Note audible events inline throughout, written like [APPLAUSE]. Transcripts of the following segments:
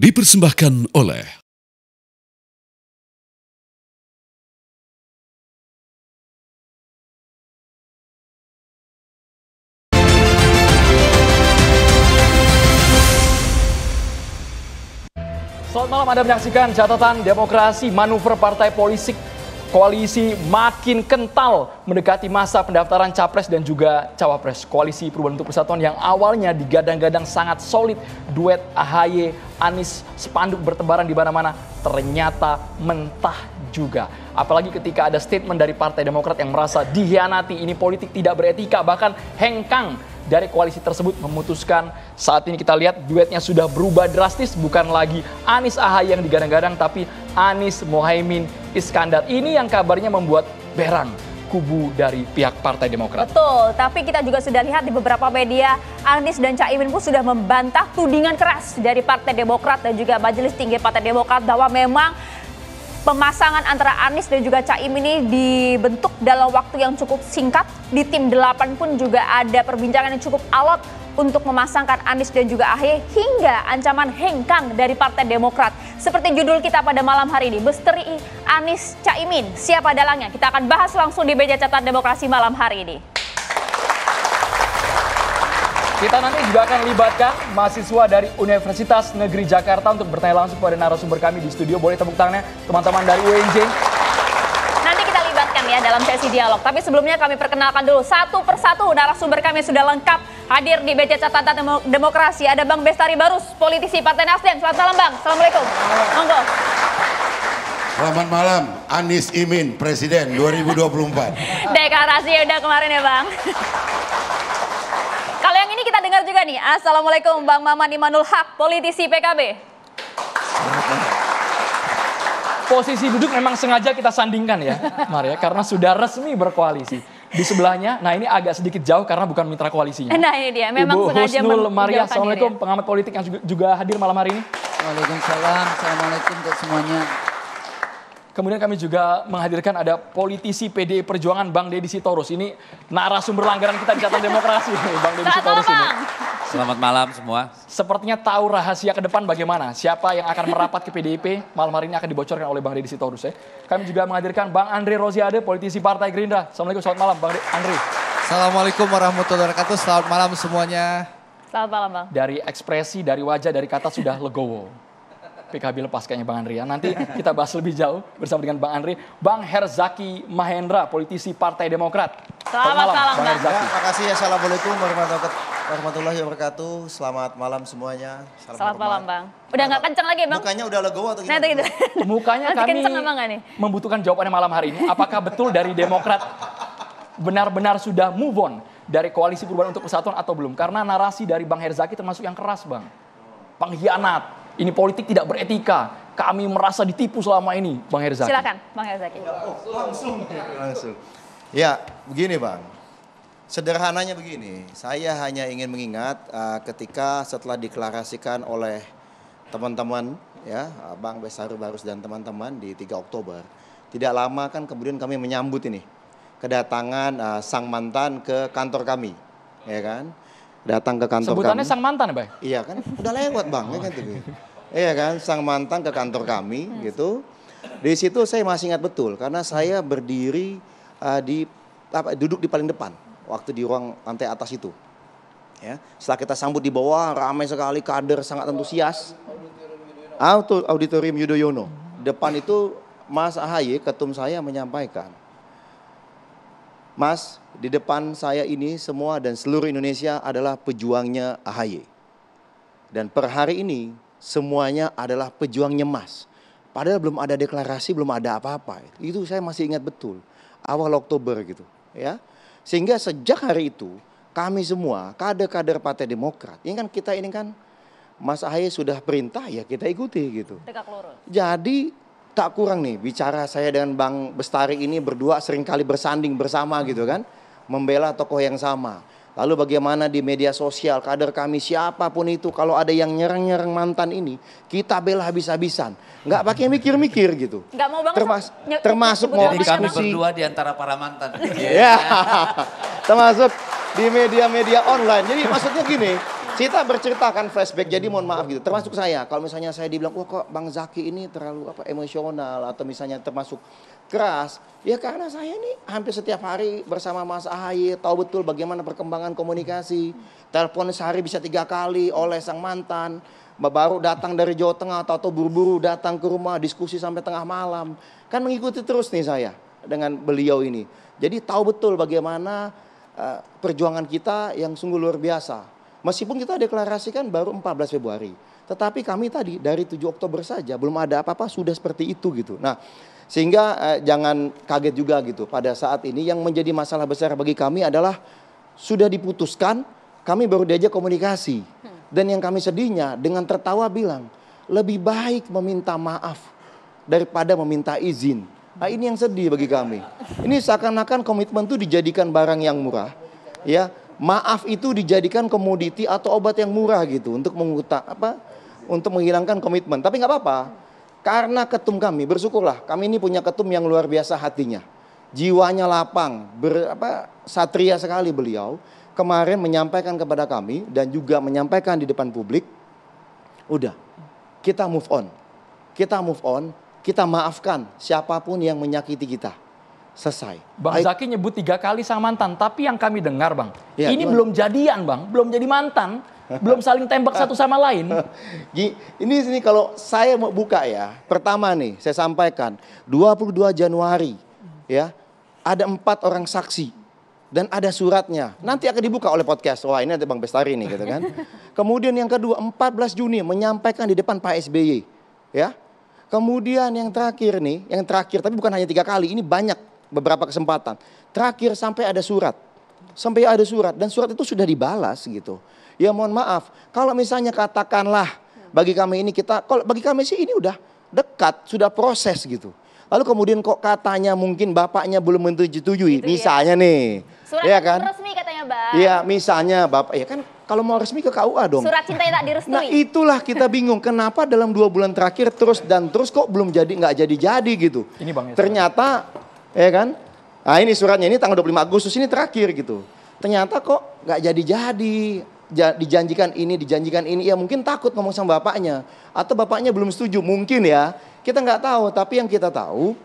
dipersembahkan oleh Selamat malam Anda menyaksikan catatan demokrasi manuver partai politik Koalisi makin kental mendekati masa pendaftaran capres dan juga cawapres. Koalisi Perubahan untuk Persatuan yang awalnya digadang-gadang sangat solid, duet AHY Anies spanduk bertebaran di mana-mana ternyata mentah juga. Apalagi ketika ada statement dari Partai Demokrat yang merasa dihianati, ini politik tidak beretika, bahkan hengkang dari koalisi tersebut memutuskan saat ini kita lihat duetnya sudah berubah drastis bukan lagi Anies Ahy yang digadang-gadang tapi Anies Mohaimin Iskandar. Ini yang kabarnya membuat berang kubu dari pihak Partai Demokrat. Betul, tapi kita juga sudah lihat di beberapa media Anies dan Caimin pun sudah membantah tudingan keras dari Partai Demokrat dan juga Majelis Tinggi Partai Demokrat bahwa memang pemasangan antara Anies dan juga Caimin ini dibentuk dalam waktu yang cukup singkat. Di tim delapan pun juga ada perbincangan yang cukup alot untuk memasangkan Anies dan juga Ahy hingga ancaman hengkang dari Partai Demokrat. Seperti judul kita pada malam hari ini, Misteri Anies Caimin, siapa dalangnya? Kita akan bahas langsung di meja catatan demokrasi malam hari ini. Kita nanti juga akan libatkan mahasiswa dari Universitas Negeri Jakarta untuk bertanya langsung kepada narasumber kami di studio. Boleh tepuk tangannya teman-teman dari UNJ. Nanti kita libatkan ya dalam sesi dialog. Tapi sebelumnya kami perkenalkan dulu satu persatu narasumber kami sudah lengkap hadir di BC Catatan Demokrasi. Ada Bang Bestari Barus, politisi Partai Nasdem. Selamat malam Bang. Assalamualaikum. Monggo. Selamat malam, Anies Imin, Presiden 2024. Deklarasi ya udah kemarin ya Bang juga nih. Assalamualaikum Bang Maman Imanul Haq, politisi PKB. Posisi duduk memang sengaja kita sandingkan ya, Maria, ya, karena sudah resmi berkoalisi. Di sebelahnya, nah ini agak sedikit jauh karena bukan mitra koalisinya. Nah ini dia, memang Ibu sengaja Husnul Maria, Assalamualaikum, pengamat politik yang juga hadir malam hari ini. Waalaikumsalam, Assalamualaikum untuk semuanya. Kemudian kami juga menghadirkan ada politisi PD Perjuangan Bang Deddy Sitorus. Ini narasumber langgaran kita di catatan demokrasi [LAUGHS] Bang Deddy Sitorus ini. Selamat malam semua. Sepertinya tahu rahasia ke depan bagaimana, siapa yang akan merapat ke PDIP malam hari ini akan dibocorkan oleh Bang Deddy Sitorus ya. Kami juga menghadirkan Bang Andre Rosiade, politisi Partai Gerindra. Assalamualaikum, selamat malam Bang Andre. Assalamualaikum warahmatullahi wabarakatuh, selamat malam semuanya. Selamat malam Bang. Dari ekspresi, dari wajah, dari kata sudah legowo. PKB lepas kayaknya Bang Andri ya. Nanti kita bahas lebih jauh bersama dengan Bang Andri. Bang Herzaki Mahendra, politisi Partai Demokrat. Selamat malam, Bang Herzaki. Ya, terima kasih. Assalamualaikum warahmatullahi wabarakatuh. Selamat malam semuanya. Salam Selamat malam, Bang. Udah nggak kenceng lagi, Bang? Mukanya udah legowo atau gimana? Nanti gitu. Mukanya kami nih? membutuhkan jawabannya malam hari ini. Apakah betul dari Demokrat benar-benar sudah move on dari koalisi perubahan untuk persatuan atau belum? Karena narasi dari Bang Herzaki termasuk yang keras, Bang. Pengkhianat, ini politik tidak beretika. Kami merasa ditipu selama ini, Bang Herzaki. Silakan, Bang Herzaki. Oh, langsung, langsung. Ya, begini, Bang. Sederhananya begini, saya hanya ingin mengingat uh, ketika setelah deklarasikan oleh teman-teman ya, Bang Besar Barus dan teman-teman di 3 Oktober, tidak lama kan kemudian kami menyambut ini kedatangan uh, sang mantan ke kantor kami, ya kan? datang ke kantor Sebutannya kami. sang mantan, Bang? Iya kan, udah lewat Bang, ya kan oh. tuh. Gitu. Iya kan, sang mantan ke kantor kami yes. gitu. Di situ saya masih ingat betul karena saya berdiri uh, di apa, duduk di paling depan waktu di ruang lantai atas itu. Ya, setelah kita sambut di bawah ramai sekali kader sangat antusias. Auto auditorium Yudhoyono. Depan itu Mas Ahaye ketum saya menyampaikan Mas, di depan saya ini semua dan seluruh Indonesia adalah pejuangnya AHY. Dan per hari ini semuanya adalah pejuang nyemas. Padahal belum ada deklarasi, belum ada apa-apa. Itu saya masih ingat betul. Awal Oktober gitu, ya. Sehingga sejak hari itu kami semua, kader-kader Partai Demokrat, ini kan kita ini kan Mas Ahaye sudah perintah ya kita ikuti gitu. Jadi tak kurang nih bicara saya dengan Bang Bestari ini berdua seringkali bersanding bersama gitu kan. Membela tokoh yang sama. Lalu bagaimana di media sosial kader kami siapapun itu kalau ada yang nyerang-nyerang mantan ini kita bela habis-habisan. Enggak pakai mikir-mikir gitu. Enggak mau banget. Termas termasuk mau Jadi diskusi. kami berdua di antara para mantan. [LAUGHS] Iya. termasuk di media-media online. Jadi maksudnya gini, kita berceritakan flashback, jadi mohon maaf gitu. Termasuk saya, kalau misalnya saya dibilang, wah oh, kok Bang Zaki ini terlalu apa emosional atau misalnya termasuk keras? Ya karena saya ini hampir setiap hari bersama Mas Ahaye tahu betul bagaimana perkembangan komunikasi. Telepon sehari bisa tiga kali oleh sang mantan. Baru datang dari Jawa Tengah atau buru-buru datang ke rumah diskusi sampai tengah malam. Kan mengikuti terus nih saya dengan beliau ini. Jadi tahu betul bagaimana uh, perjuangan kita yang sungguh luar biasa. Meskipun kita deklarasikan baru 14 Februari. Tetapi kami tadi dari 7 Oktober saja belum ada apa-apa sudah seperti itu gitu. Nah sehingga eh, jangan kaget juga gitu pada saat ini yang menjadi masalah besar bagi kami adalah sudah diputuskan kami baru diajak komunikasi. Hmm. Dan yang kami sedihnya dengan tertawa bilang lebih baik meminta maaf daripada meminta izin. Nah, ini yang sedih bagi kami. Ini seakan-akan komitmen itu dijadikan barang yang murah. Ya, maaf itu dijadikan komoditi atau obat yang murah gitu untuk mengutak apa untuk menghilangkan komitmen. Tapi nggak apa-apa. Karena ketum kami, bersyukurlah kami ini punya ketum yang luar biasa hatinya. Jiwanya lapang, ber, apa, satria sekali beliau. Kemarin menyampaikan kepada kami dan juga menyampaikan di depan publik. Udah, kita move on. Kita move on, kita maafkan siapapun yang menyakiti kita. Selesai. Bang I... Zaki nyebut tiga kali sama mantan, tapi yang kami dengar bang, ya, ini belum jadian bang, belum jadi mantan belum saling tembak satu sama lain. [LAUGHS] Ini sini kalau saya mau buka ya, pertama nih saya sampaikan 22 Januari ya ada empat orang saksi dan ada suratnya. Nanti akan dibuka oleh podcast. Wah ini ada Bang Bestari nih gitu kan. [LAUGHS] Kemudian yang kedua 14 Juni menyampaikan di depan Pak SBY ya. Kemudian yang terakhir nih, yang terakhir tapi bukan hanya tiga kali, ini banyak beberapa kesempatan. Terakhir sampai ada surat, sampai ada surat dan surat itu sudah dibalas gitu. Ya mohon maaf, kalau misalnya katakanlah bagi kami ini kita, kalau bagi kami sih ini udah dekat, sudah proses gitu. Lalu kemudian kok katanya mungkin bapaknya belum menyetujui, gitu ya. misalnya ya. nih. Surat ya kan? resmi katanya bang. Iya misalnya bapak, ya kan kalau mau resmi ke KUA dong. Surat cinta yang tak direstui. Nah itulah kita bingung kenapa dalam dua bulan terakhir terus dan terus kok belum jadi nggak jadi-jadi gitu. Ini bang. Ya, Ternyata ya kan, nah ini suratnya ini tanggal 25 Agustus ini terakhir gitu. Ternyata kok nggak jadi-jadi dijanjikan ini, dijanjikan ini. Ya mungkin takut ngomong sama bapaknya. Atau bapaknya belum setuju, mungkin ya. Kita nggak tahu, tapi yang kita tahu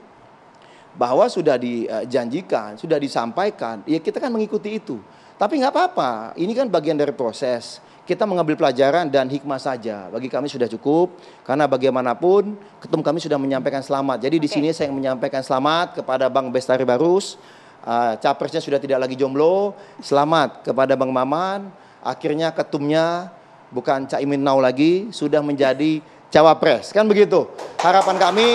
bahwa sudah dijanjikan, sudah disampaikan. Ya kita kan mengikuti itu. Tapi nggak apa-apa, ini kan bagian dari proses. Kita mengambil pelajaran dan hikmah saja. Bagi kami sudah cukup, karena bagaimanapun ketum kami sudah menyampaikan selamat. Jadi okay. di sini saya menyampaikan selamat kepada Bang Bestari Barus, uh, capresnya sudah tidak lagi jomblo. Selamat kepada Bang Maman, akhirnya ketumnya bukan Caimin Nau lagi, sudah menjadi cawapres. Kan begitu. Harapan kami,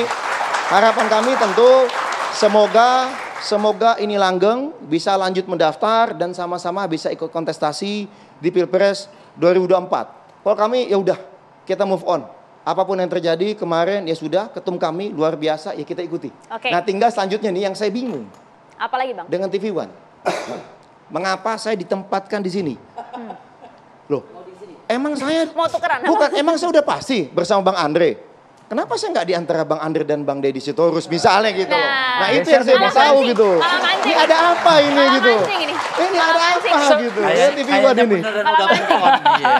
harapan kami tentu semoga semoga ini langgeng bisa lanjut mendaftar dan sama-sama bisa ikut kontestasi di Pilpres 2024. Kalau kami ya udah kita move on. Apapun yang terjadi kemarin ya sudah ketum kami luar biasa ya kita ikuti. Okay. Nah tinggal selanjutnya nih yang saya bingung. Apalagi bang? Dengan TV One. Mengapa saya ditempatkan di sini? Hmm. Loh, emang saya Bukan, emang saya udah pasti bersama Bang Andre. Kenapa saya nggak di antara Bang Andre dan Bang Deddy Sitorus misalnya gitu nah, loh. Nah, nah itu yang saya mau tahu gitu. Ini ada apa ini gitu. Ini, ini ada mancing. apa gitu. Ayah, TV ini. Iya.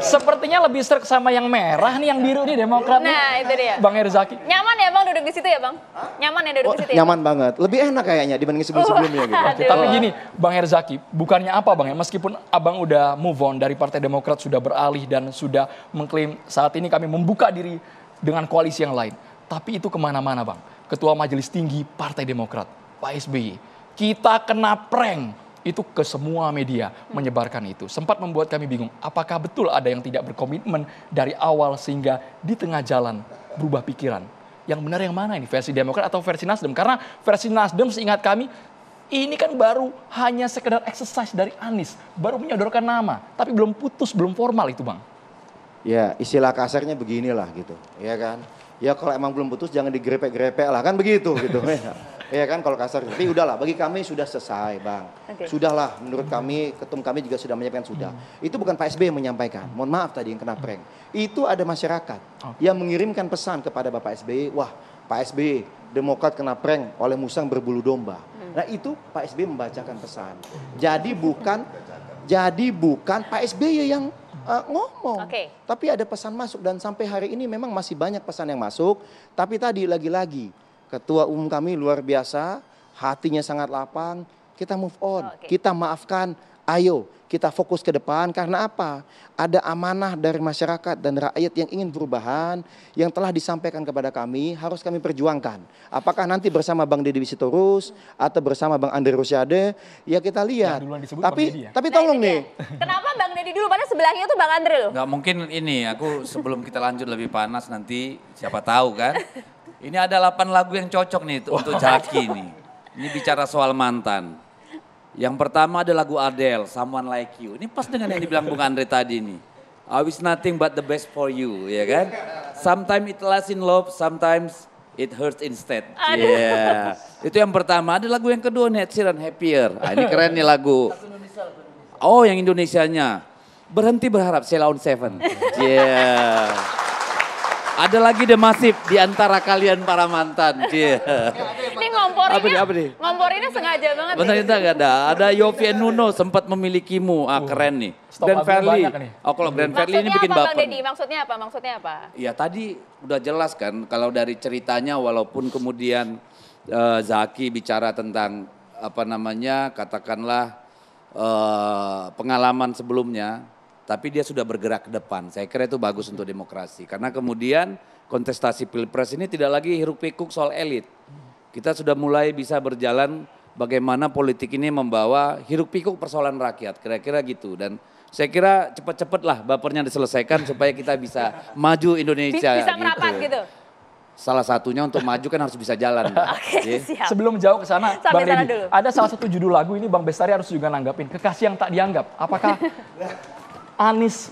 Sepertinya lebih serk sama yang merah nih, yang biru nih Demokrat nah, nih. Nah itu dia. Bang Erzaki. Nyaman ya Bang duduk di situ ya Bang? Nyaman ya duduk oh, di situ ya? Nyaman banget. Lebih enak kayaknya dibanding sebelum-sebelumnya gitu. Oh, [LAUGHS] Tapi gini Bang Erzaki, bukannya apa Bang ya? Meskipun Abang udah move on dari Partai Demokrat sudah beralih dan sudah mengklaim saat ini kami membuka diri dengan koalisi yang lain. Tapi itu kemana-mana bang. Ketua Majelis Tinggi Partai Demokrat, Pak SBY. Kita kena prank. Itu ke semua media menyebarkan itu. Sempat membuat kami bingung, apakah betul ada yang tidak berkomitmen dari awal sehingga di tengah jalan berubah pikiran. Yang benar yang mana ini, versi Demokrat atau versi Nasdem? Karena versi Nasdem seingat kami ini kan baru hanya sekedar exercise dari Anies, baru menyodorkan nama, tapi belum putus, belum formal itu bang. Ya istilah kasarnya beginilah gitu, ya kan. Ya kalau emang belum putus jangan digrepek-grepek lah kan begitu gitu. [LAUGHS] Ya, ya kan kalau kasar. Tapi udahlah bagi kami sudah selesai, Bang. Okay. Sudahlah menurut kami ketum kami juga sudah menyampaikan sudah. Hmm. Itu bukan Pak SBY yang menyampaikan. Mohon maaf tadi yang kena prank. Itu ada masyarakat yang mengirimkan pesan kepada Bapak SBY, "Wah, Pak SBY, Demokrat kena prank oleh musang berbulu domba." Hmm. Nah, itu Pak SBY membacakan pesan. Jadi bukan jadi bukan Pak SBY yang uh, ngomong. Okay. Tapi ada pesan masuk dan sampai hari ini memang masih banyak pesan yang masuk. Tapi tadi lagi-lagi ketua umum kami luar biasa, hatinya sangat lapang. Kita move on, okay. kita maafkan. Ayo kita fokus ke depan karena apa? Ada amanah dari masyarakat dan rakyat yang ingin perubahan yang telah disampaikan kepada kami harus kami perjuangkan. Apakah nanti bersama Bang Deddy Wisitorus atau bersama Bang Andre Rusyade? ya kita lihat. Tapi ya. tapi tolong nah, nih. Kenapa Bang Deddy dulu padahal sebelahnya tuh Bang Andre loh. Gak mungkin ini aku sebelum kita lanjut lebih panas nanti siapa tahu kan. Ini ada 8 lagu yang cocok nih wow. untuk Jaki nih. Ini bicara soal mantan. Yang pertama ada lagu Adele, Someone Like You. Ini pas dengan yang dibilang Bung Andre tadi nih. I wish nothing but the best for you, ya kan? Sometimes it lasts in love, sometimes it hurts instead. Yeah. Itu yang pertama. Ada lagu yang kedua, nih, Sheeran, Happier. Ah, ini keren nih lagu. Oh, yang Indonesianya. Berhenti berharap, Sheila on Seven. [LAUGHS] Yeah. Ada lagi The Masif di antara kalian para mantan. Yeah ngomporinnya, apa nih, apa nih? ngomporinnya sengaja banget. Bentar, ya. bentar gak ada. Ada Yofi Nuno sempat memilikimu. Ah uh, keren nih. Stop Grand Fairly Oh kalau Grand Fairly ini bikin baper. Bang Deddy? Maksudnya apa? Maksudnya apa? Ya tadi udah jelas kan kalau dari ceritanya walaupun kemudian uh, Zaki bicara tentang apa namanya katakanlah uh, pengalaman sebelumnya tapi dia sudah bergerak ke depan. Saya kira itu bagus untuk demokrasi karena kemudian kontestasi pilpres ini tidak lagi hiruk pikuk soal elit kita sudah mulai bisa berjalan bagaimana politik ini membawa hiruk pikuk persoalan rakyat, kira-kira gitu. Dan saya kira cepat-cepat lah bapernya diselesaikan supaya kita bisa [LAUGHS] maju Indonesia. Bisa gitu. merapat gitu. Salah satunya untuk maju kan harus bisa jalan. [LAUGHS] Oke, okay, iya. siap. Sebelum jauh ke sana, Bang Deddy, ada salah satu judul lagu ini Bang Bestari harus juga nanggapin. Kekasih yang tak dianggap. Apakah [LAUGHS] Anies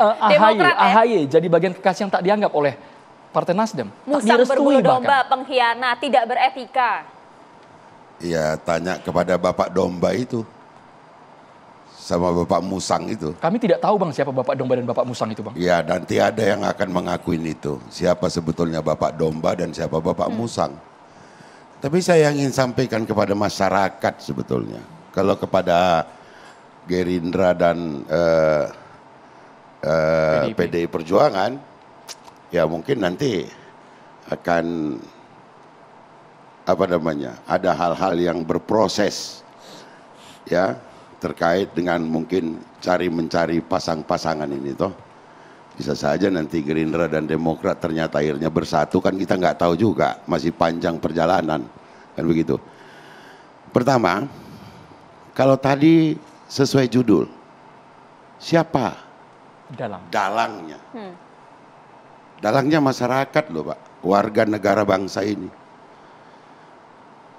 uh, Ahaye, ya? Ahaye jadi bagian kekasih yang tak dianggap oleh Partai Nasdem. Musang berbulu domba, pengkhianat, tidak beretika. Iya, tanya kepada Bapak Domba itu. Sama Bapak Musang itu. Kami tidak tahu Bang siapa Bapak Domba dan Bapak Musang itu Bang. Ya nanti ada yang akan mengakuin itu. Siapa sebetulnya Bapak Domba dan siapa Bapak hmm. Musang. Tapi saya ingin sampaikan kepada masyarakat sebetulnya. Kalau kepada Gerindra dan uh, eh, uh, eh, PDI Perjuangan ya mungkin nanti akan apa namanya ada hal-hal yang berproses ya terkait dengan mungkin cari mencari pasang-pasangan ini toh bisa saja nanti Gerindra dan Demokrat ternyata akhirnya bersatu kan kita nggak tahu juga masih panjang perjalanan kan begitu pertama kalau tadi sesuai judul siapa dalang dalangnya hmm. Dalangnya masyarakat loh Pak, warga negara bangsa ini.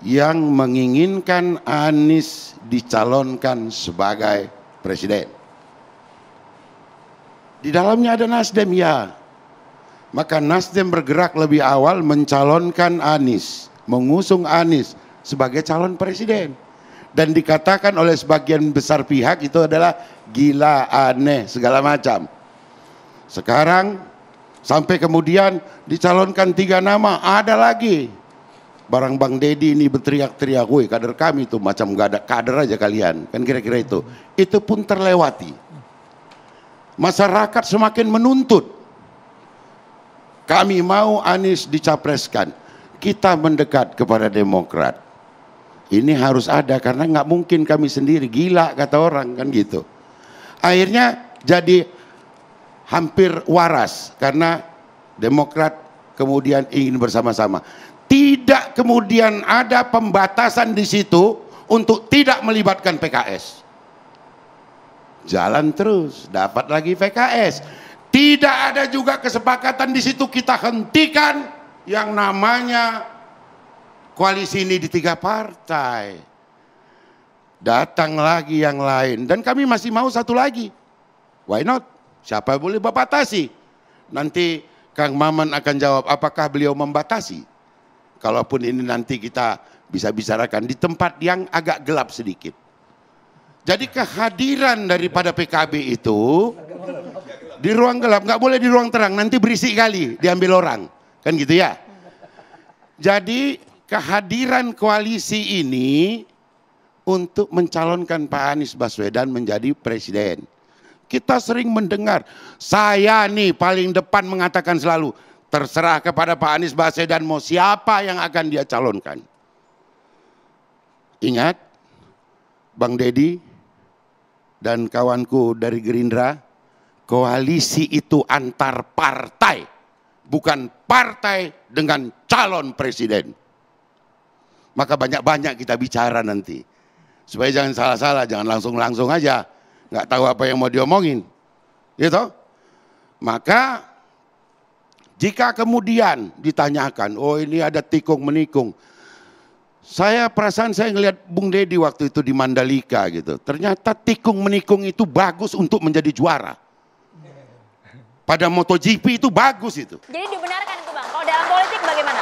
Yang menginginkan Anies dicalonkan sebagai presiden. Di dalamnya ada Nasdem ya. Maka Nasdem bergerak lebih awal mencalonkan Anies, mengusung Anies sebagai calon presiden. Dan dikatakan oleh sebagian besar pihak itu adalah gila, aneh, segala macam. Sekarang Sampai kemudian dicalonkan tiga nama, ada lagi. Barang Bang Dedi ini berteriak-teriak, woi kader kami itu macam gak ada kader aja kalian. Kan kira-kira itu. Itu pun terlewati. Masyarakat semakin menuntut. Kami mau Anies dicapreskan. Kita mendekat kepada demokrat. Ini harus ada karena nggak mungkin kami sendiri. Gila kata orang kan gitu. Akhirnya jadi hampir waras karena Demokrat kemudian ingin bersama-sama. Tidak kemudian ada pembatasan di situ untuk tidak melibatkan PKS. Jalan terus, dapat lagi PKS. Tidak ada juga kesepakatan di situ kita hentikan yang namanya koalisi ini di tiga partai. Datang lagi yang lain dan kami masih mau satu lagi. Why not? Siapa boleh membatasi? Nanti Kang Maman akan jawab apakah beliau membatasi. Kalaupun ini nanti kita bisa bicarakan di tempat yang agak gelap sedikit. Jadi kehadiran daripada PKB itu di ruang gelap nggak boleh di ruang terang nanti berisik kali diambil orang kan gitu ya. Jadi kehadiran koalisi ini untuk mencalonkan Pak Anies Baswedan menjadi presiden. Kita sering mendengar, saya nih paling depan mengatakan selalu, terserah kepada Pak Anies Baswedan mau siapa yang akan dia calonkan. Ingat, Bang Deddy dan kawanku dari Gerindra, koalisi itu antar partai, bukan partai dengan calon presiden. Maka banyak-banyak kita bicara nanti. Supaya jangan salah-salah, jangan langsung-langsung aja nggak tahu apa yang mau diomongin. Gitu. Maka jika kemudian ditanyakan, oh ini ada tikung menikung. Saya perasaan saya ngelihat Bung Dedi waktu itu di Mandalika gitu. Ternyata tikung menikung itu bagus untuk menjadi juara. Pada MotoGP itu bagus itu. Jadi dibenarkan itu Bang, kalau dalam politik bagaimana?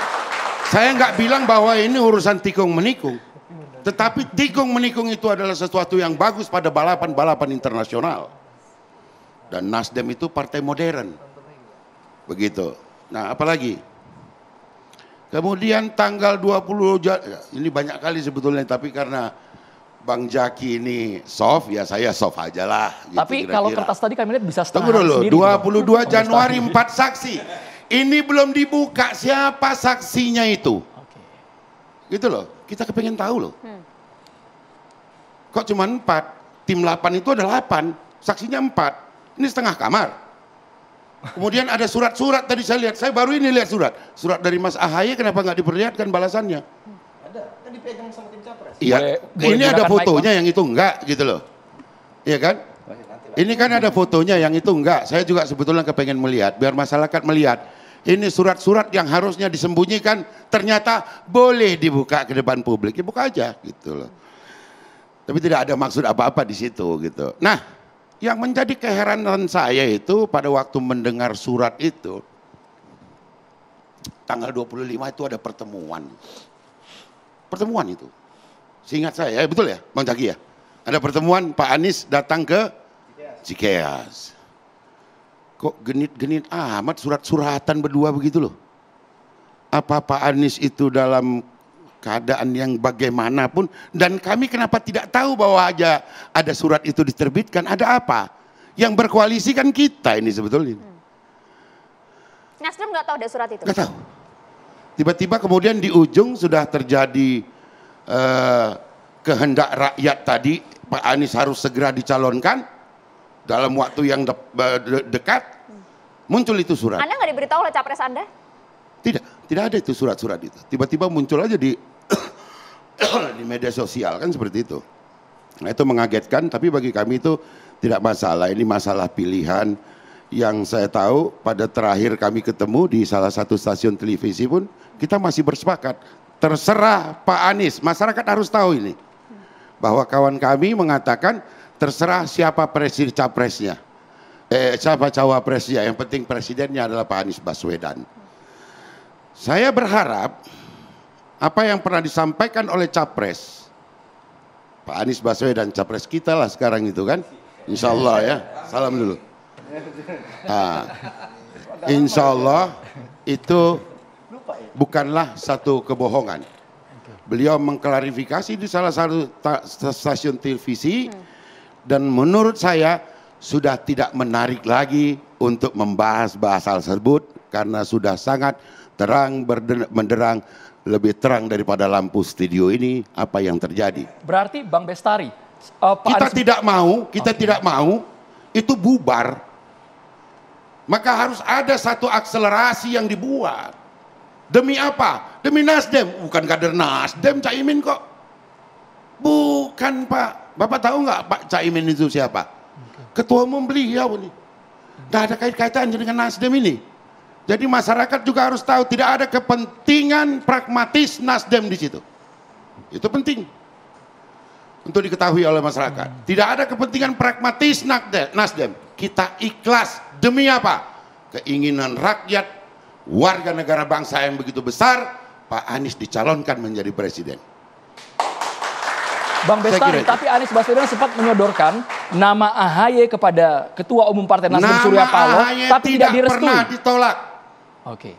Saya nggak bilang bahwa ini urusan tikung menikung. Tetapi tikung menikung itu adalah sesuatu yang bagus pada balapan-balapan internasional. Dan Nasdem itu partai modern. Begitu. Nah, apalagi? Kemudian tanggal 20 ini banyak kali sebetulnya tapi karena Bang Jaki ini soft, ya saya soft aja lah. Gitu, Tapi kira-kira. kalau kertas tadi kami lihat bisa setengah Tunggu dulu, sendiri, 22 dong. Januari 4 saksi. Ini belum dibuka siapa saksinya itu. Gitu loh, kita kepengen tahu loh. Hmm. Kok cuma empat? Tim delapan itu ada delapan, saksinya empat, Ini setengah kamar. Kemudian ada surat-surat tadi saya lihat, saya baru ini lihat surat. Surat dari Mas Ahaye kenapa nggak diperlihatkan balasannya? Ada, kan dipegang sama tim capres. Iya, ini ada fotonya yang itu enggak gitu loh. Iya kan? Oh, iya, ini kan ada fotonya yang itu enggak. Saya juga sebetulnya kepengen melihat, biar masyarakat melihat. Ini surat-surat yang harusnya disembunyikan ternyata boleh dibuka ke depan publik. Ya buka aja gitu loh. Tapi tidak ada maksud apa-apa di situ gitu. Nah, yang menjadi keheranan saya itu pada waktu mendengar surat itu tanggal 25 itu ada pertemuan. Pertemuan itu. Seingat saya, ya, betul ya Bang Jaki ya? Ada pertemuan Pak Anies datang ke Cikeas. Kok genit-genit amat surat-suratan berdua begitu loh. Apa Pak Anies itu dalam keadaan yang bagaimanapun dan kami kenapa tidak tahu bahwa aja ada surat itu diterbitkan ada apa yang berkoalisi kan kita ini sebetulnya hmm. Nasdem nggak tahu ada surat itu nggak tahu tiba-tiba kemudian di ujung sudah terjadi uh, kehendak rakyat tadi Pak Anies harus segera dicalonkan dalam waktu yang de de dekat hmm. muncul itu surat Anda nggak diberitahu oleh capres Anda tidak, tidak ada itu surat-surat itu. Tiba-tiba muncul aja di [COUGHS] di media sosial kan seperti itu. Nah, itu mengagetkan tapi bagi kami itu tidak masalah. Ini masalah pilihan yang saya tahu pada terakhir kami ketemu di salah satu stasiun televisi pun kita masih bersepakat. Terserah Pak Anies, masyarakat harus tahu ini. Bahwa kawan kami mengatakan terserah siapa presiden capresnya. Eh, siapa cawapresnya, yang penting presidennya adalah Pak Anies Baswedan. Saya berharap apa yang pernah disampaikan oleh capres Pak Anies Baswedan capres kita lah sekarang itu kan. Insya Allah ya. Salam dulu. Nah, insya Allah itu bukanlah satu kebohongan. Beliau mengklarifikasi di salah satu stasiun televisi dan menurut saya sudah tidak menarik lagi untuk membahas bahasa tersebut karena sudah sangat terang menderang lebih terang daripada lampu studio ini apa yang terjadi. Berarti Bang Bestari, uh, Pak kita Adis... tidak mau, kita okay. tidak mau itu bubar. Maka harus ada satu akselerasi yang dibuat. Demi apa? Demi Nasdem, bukan kader Nasdem Caimin kok. Bukan Pak, Bapak tahu nggak Pak Caimin itu siapa? Ketua umum beliau ini. tidak ada kait kaitan dengan Nasdem ini. Jadi masyarakat juga harus tahu tidak ada kepentingan pragmatis Nasdem di situ. Itu penting untuk diketahui oleh masyarakat. Tidak ada kepentingan pragmatis Nasdem. Kita ikhlas demi apa? Keinginan rakyat, warga negara bangsa yang begitu besar, Pak Anies dicalonkan menjadi presiden. Bang Bestari, tapi Anies Baswedan sempat menyodorkan nama AHY kepada Ketua Umum Partai Nasdem Surya Paloh, tapi tidak, tidak direstui. pernah ditolak. Oke.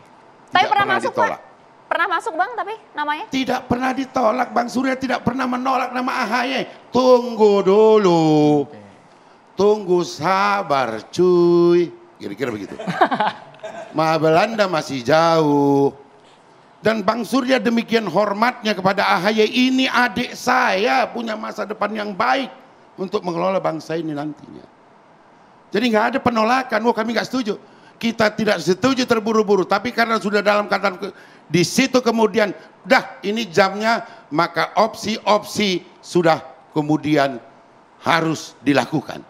Tapi pernah, pernah masuk ditolak. Pak? Pernah masuk Bang tapi namanya? Tidak pernah ditolak Bang Surya tidak pernah menolak nama AHY. Tunggu dulu. Okay. Tunggu sabar cuy. Kira-kira begitu. [LAUGHS] Maha Belanda masih jauh. Dan Bang Surya demikian hormatnya kepada AHY ini adik saya punya masa depan yang baik untuk mengelola bangsa ini nantinya. Jadi nggak ada penolakan, oh kami nggak setuju kita tidak setuju terburu-buru, tapi karena sudah dalam keadaan di situ kemudian, dah ini jamnya, maka opsi-opsi sudah kemudian harus dilakukan.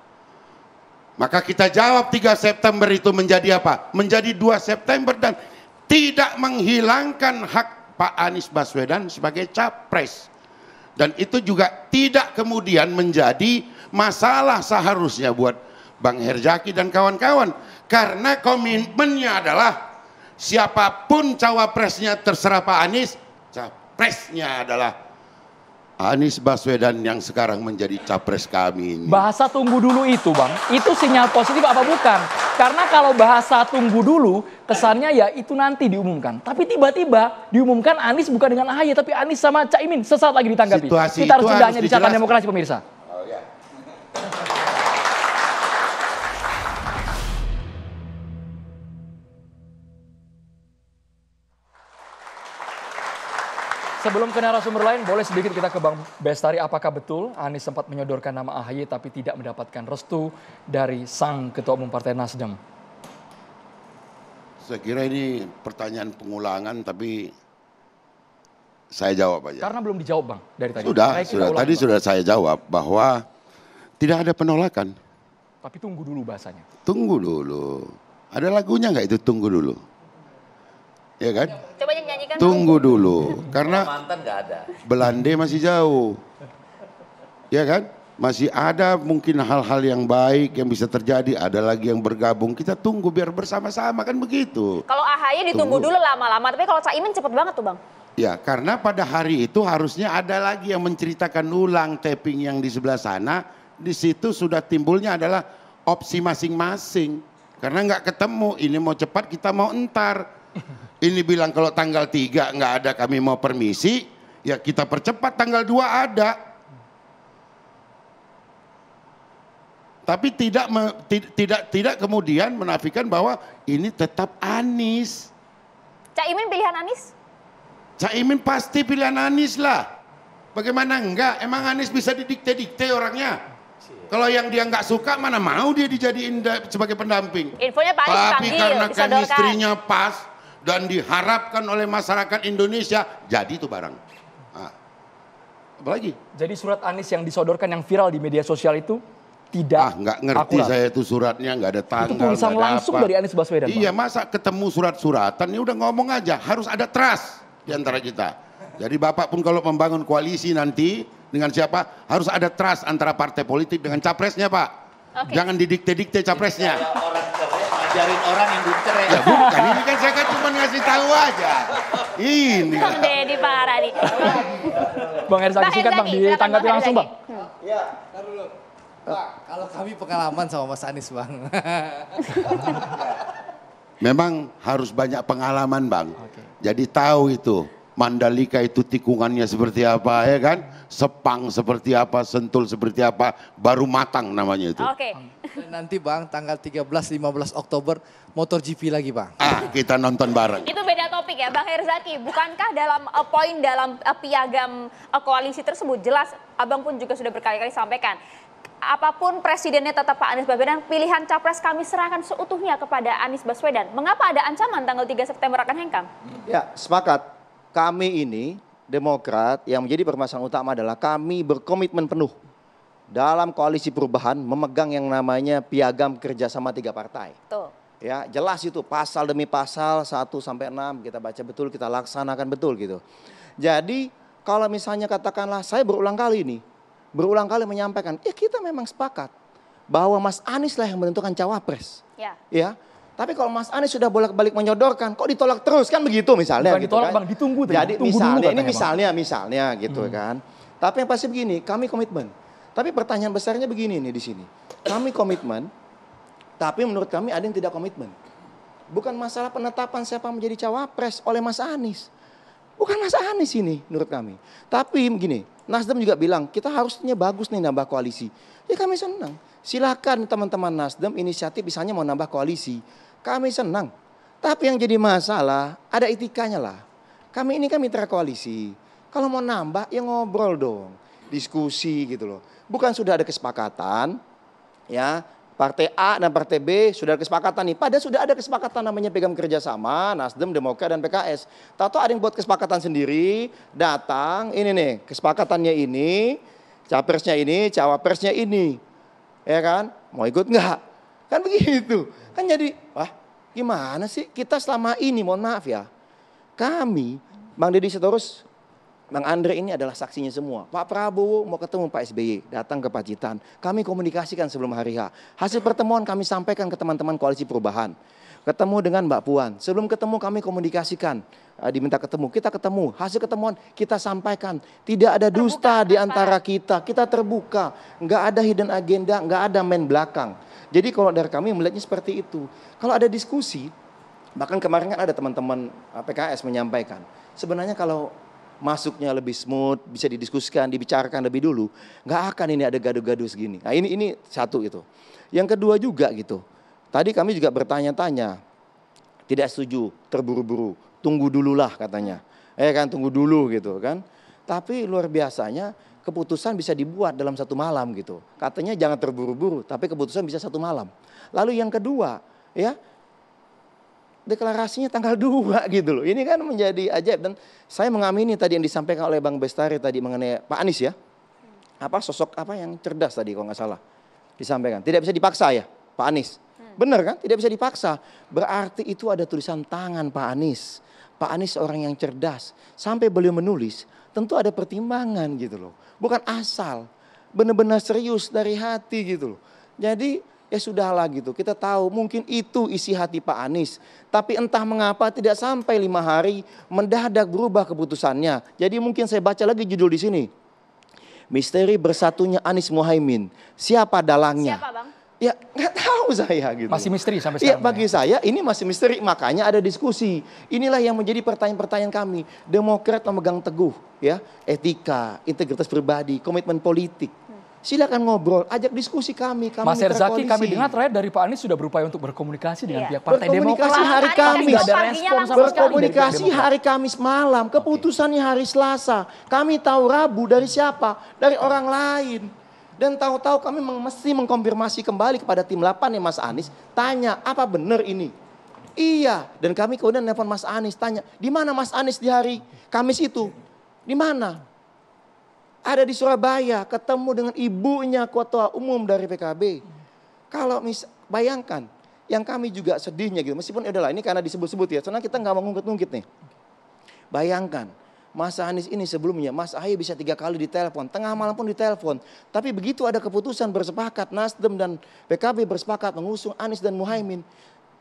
Maka kita jawab 3 September itu menjadi apa? Menjadi 2 September dan tidak menghilangkan hak Pak Anies Baswedan sebagai capres. Dan itu juga tidak kemudian menjadi masalah seharusnya buat Bang Herjaki dan kawan-kawan. Karena komitmennya adalah siapapun cawapresnya terserah Pak Anies, capresnya adalah Anies Baswedan yang sekarang menjadi capres kami ini. Bahasa tunggu dulu itu Bang, itu sinyal positif apa bukan? Karena kalau bahasa tunggu dulu, kesannya ya itu nanti diumumkan. Tapi tiba-tiba diumumkan Anies bukan dengan AHY, tapi Anies sama Caimin. Sesaat lagi ditanggapi. Situasi Kita harus tidak hanya di Demokrasi Pemirsa. Oh, yeah. Sebelum ke narasumber lain, boleh sedikit kita ke Bang Bestari. Apakah betul Anies sempat menyodorkan nama AHY tapi tidak mendapatkan restu dari sang Ketua Umum Partai Nasdem? Saya kira ini pertanyaan pengulangan tapi saya jawab aja. Karena belum dijawab Bang dari tadi. Sudah, Baik, sudah. tadi sudah saya jawab bahwa tidak ada penolakan. Tapi tunggu dulu bahasanya. Tunggu dulu. Ada lagunya nggak itu tunggu dulu? ya kan? Coba nyanyikan. Tunggu dulu, karena mantan gak ada. Belande masih jauh, ya kan? Masih ada mungkin hal-hal yang baik yang bisa terjadi, ada lagi yang bergabung. Kita tunggu biar bersama-sama kan begitu. Kalau AHY ditunggu tunggu. dulu lama-lama, tapi kalau Caimin cepet banget tuh bang. Ya, karena pada hari itu harusnya ada lagi yang menceritakan ulang taping yang di sebelah sana. Di situ sudah timbulnya adalah opsi masing-masing. Karena nggak ketemu, ini mau cepat kita mau entar ini bilang kalau tanggal 3 nggak ada kami mau permisi, ya kita percepat tanggal 2 ada. Tapi tidak tidak tidak kemudian menafikan bahwa ini tetap Anies. Caimin pilihan Anies? Caimin pasti pilihan Anies lah. Bagaimana enggak? Emang Anies bisa didikte-dikte orangnya? Kalau yang dia nggak suka mana mau dia dijadiin sebagai pendamping. Infonya Pak Anies Tapi panggil, karena istrinya pas, dan diharapkan oleh masyarakat Indonesia jadi itu barang. Nah, lagi? Jadi surat Anies yang disodorkan yang viral di media sosial itu tidak ah, nggak ngerti akurat. saya itu suratnya nggak ada tanggal itu tulisan langsung apa. dari Anies Baswedan iya bang. masa ketemu surat-suratan Ini ya udah ngomong aja harus ada trust di antara kita jadi bapak pun kalau membangun koalisi nanti dengan siapa harus ada trust antara partai politik dengan capresnya pak okay. jangan didikte-dikte capresnya orang ngajarin orang yang pinter ya. bukan, ini kan saya kan cuma ngasih tahu aja. Ini. Bang Deddy pak nih. Bang Ersan singkat Bang, ditanggapi langsung Bang. Iya, ntar dulu. Pak, kalau kami pengalaman sama Mas Anies Bang. Memang harus banyak pengalaman Bang. Okay. Jadi tahu itu. Mandalika itu tikungannya seperti apa ya kan? Sepang seperti apa, sentul seperti apa, baru matang namanya itu. Oke. Okay. Nanti Bang tanggal 13 15 Oktober motor GP lagi Bang. Ah, kita nonton bareng. Itu beda topik ya Bang Herzaki. Bukankah dalam uh, poin dalam uh, piagam uh, koalisi tersebut jelas Abang pun juga sudah berkali-kali sampaikan apapun presidennya tetap Pak Anies Baswedan, pilihan capres kami serahkan seutuhnya kepada Anies Baswedan. Mengapa ada ancaman tanggal 3 September akan hengkang? Ya, sepakat kami ini Demokrat yang menjadi permasalahan utama adalah kami berkomitmen penuh dalam koalisi perubahan memegang yang namanya piagam kerjasama tiga partai. Tuh. Ya, jelas itu pasal demi pasal satu sampai enam kita baca betul, kita laksanakan betul gitu. Jadi kalau misalnya katakanlah saya berulang kali ini, berulang kali menyampaikan, ya kita memang sepakat bahwa Mas Anies lah yang menentukan cawapres. Ya. ya tapi kalau Mas Anies sudah bolak-balik menyodorkan, kok ditolak terus kan begitu misalnya Bukan gitu ditolak, kan. Bang, ditunggu Tanya. Jadi tunggu misalnya dulu, ini misalnya bang. misalnya gitu hmm. kan. Tapi yang pasti begini, kami komitmen. Tapi pertanyaan besarnya begini nih di sini. Kami komitmen, tapi menurut kami ada yang tidak komitmen. Bukan masalah penetapan siapa menjadi cawapres oleh Mas Anies. Bukan Mas Anies ini menurut kami. Tapi begini, Nasdem juga bilang kita harusnya bagus nih nambah koalisi. Ya kami senang. Silahkan teman-teman Nasdem inisiatif misalnya mau nambah koalisi kami senang. Tapi yang jadi masalah ada etikanya lah. Kami ini kan mitra koalisi. Kalau mau nambah ya ngobrol dong. Diskusi gitu loh. Bukan sudah ada kesepakatan ya Partai A dan Partai B sudah ada kesepakatan nih. Padahal sudah ada kesepakatan namanya pegang kerjasama, Nasdem, Demokrat, dan PKS. Tato ada yang buat kesepakatan sendiri, datang, ini nih, kesepakatannya ini, capresnya ini, cawapresnya ini. Ya kan? Mau ikut nggak? Kan begitu. Kan jadi, wah gimana sih kita selama ini, mohon maaf ya. Kami, Bang Deddy Sitorus, Bang Andre ini adalah saksinya semua. Pak Prabowo mau ketemu Pak SBY, datang ke Pacitan. Kami komunikasikan sebelum hari H. Hasil pertemuan kami sampaikan ke teman-teman koalisi perubahan. Ketemu dengan Mbak Puan. Sebelum ketemu kami komunikasikan. Eh, diminta ketemu, kita ketemu. Hasil ketemuan kita sampaikan. Tidak ada dusta terbuka, di antara kita. Kita terbuka. Nggak ada hidden agenda, nggak ada main belakang. Jadi kalau dari kami melihatnya seperti itu. Kalau ada diskusi, bahkan kemarin kan ada teman-teman eh, PKS menyampaikan, sebenarnya kalau masuknya lebih smooth, bisa didiskusikan, dibicarakan lebih dulu, nggak akan ini ada gaduh-gaduh segini. Nah ini ini satu itu. Yang kedua juga gitu. Tadi kami juga bertanya-tanya, tidak setuju, terburu-buru, tunggu dululah katanya. Eh kan tunggu dulu gitu kan. Tapi luar biasanya keputusan bisa dibuat dalam satu malam gitu. Katanya jangan terburu-buru, tapi keputusan bisa satu malam. Lalu yang kedua, ya deklarasinya tanggal 2 [LAUGHS] gitu loh. Ini kan menjadi ajaib dan saya mengamini tadi yang disampaikan oleh Bang Bestari tadi mengenai Pak Anies ya. Apa sosok apa yang cerdas tadi kalau nggak salah disampaikan. Tidak bisa dipaksa ya Pak Anies. Hmm. Benar kan? Tidak bisa dipaksa. Berarti itu ada tulisan tangan Pak Anies. Pak Anies orang yang cerdas. Sampai beliau menulis, tentu ada pertimbangan gitu loh. Bukan asal, benar-benar serius dari hati gitu loh. Jadi ya sudahlah gitu. Kita tahu mungkin itu isi hati Pak Anies. Tapi entah mengapa tidak sampai lima hari mendadak berubah keputusannya. Jadi mungkin saya baca lagi judul di sini. Misteri bersatunya Anies Muhaimin. Siapa dalangnya? Siapa Ya nggak tahu saya gitu. Masih misteri sampai ya, sekarang. Ya bagi ya. saya ini masih misteri makanya ada diskusi. Inilah yang menjadi pertanyaan-pertanyaan kami. Demokrat memegang teguh ya etika, integritas pribadi, komitmen politik. Silakan ngobrol, ajak diskusi kami. kami Mas Erzaki, kami dengar terakhir dari Pak Anies sudah berupaya untuk berkomunikasi dengan pihak Partai Demokrat. Berkomunikasi hari Kamis. Ada respon sama berkomunikasi hari Kamis malam. Keputusannya hari Selasa. Kami tahu Rabu dari siapa? Dari orang lain. Dan tahu-tahu kami mesti mengkonfirmasi kembali kepada tim 8 nih Mas Anies. Tanya, apa benar ini? Iya, dan kami kemudian nelfon Mas Anies tanya, di mana Mas Anies di hari Kamis itu? Di mana? Ada di Surabaya, ketemu dengan ibunya ketua umum dari PKB. Kalau mis bayangkan, yang kami juga sedihnya gitu. Meskipun ya udahlah ini karena disebut-sebut ya, karena kita nggak mau ngungkit-ngungkit nih. Bayangkan, Mas Anies ini sebelumnya, Mas ahaye bisa tiga kali ditelepon, tengah malam pun ditelepon. Tapi begitu ada keputusan bersepakat, Nasdem dan PKB bersepakat mengusung Anies dan Muhaimin,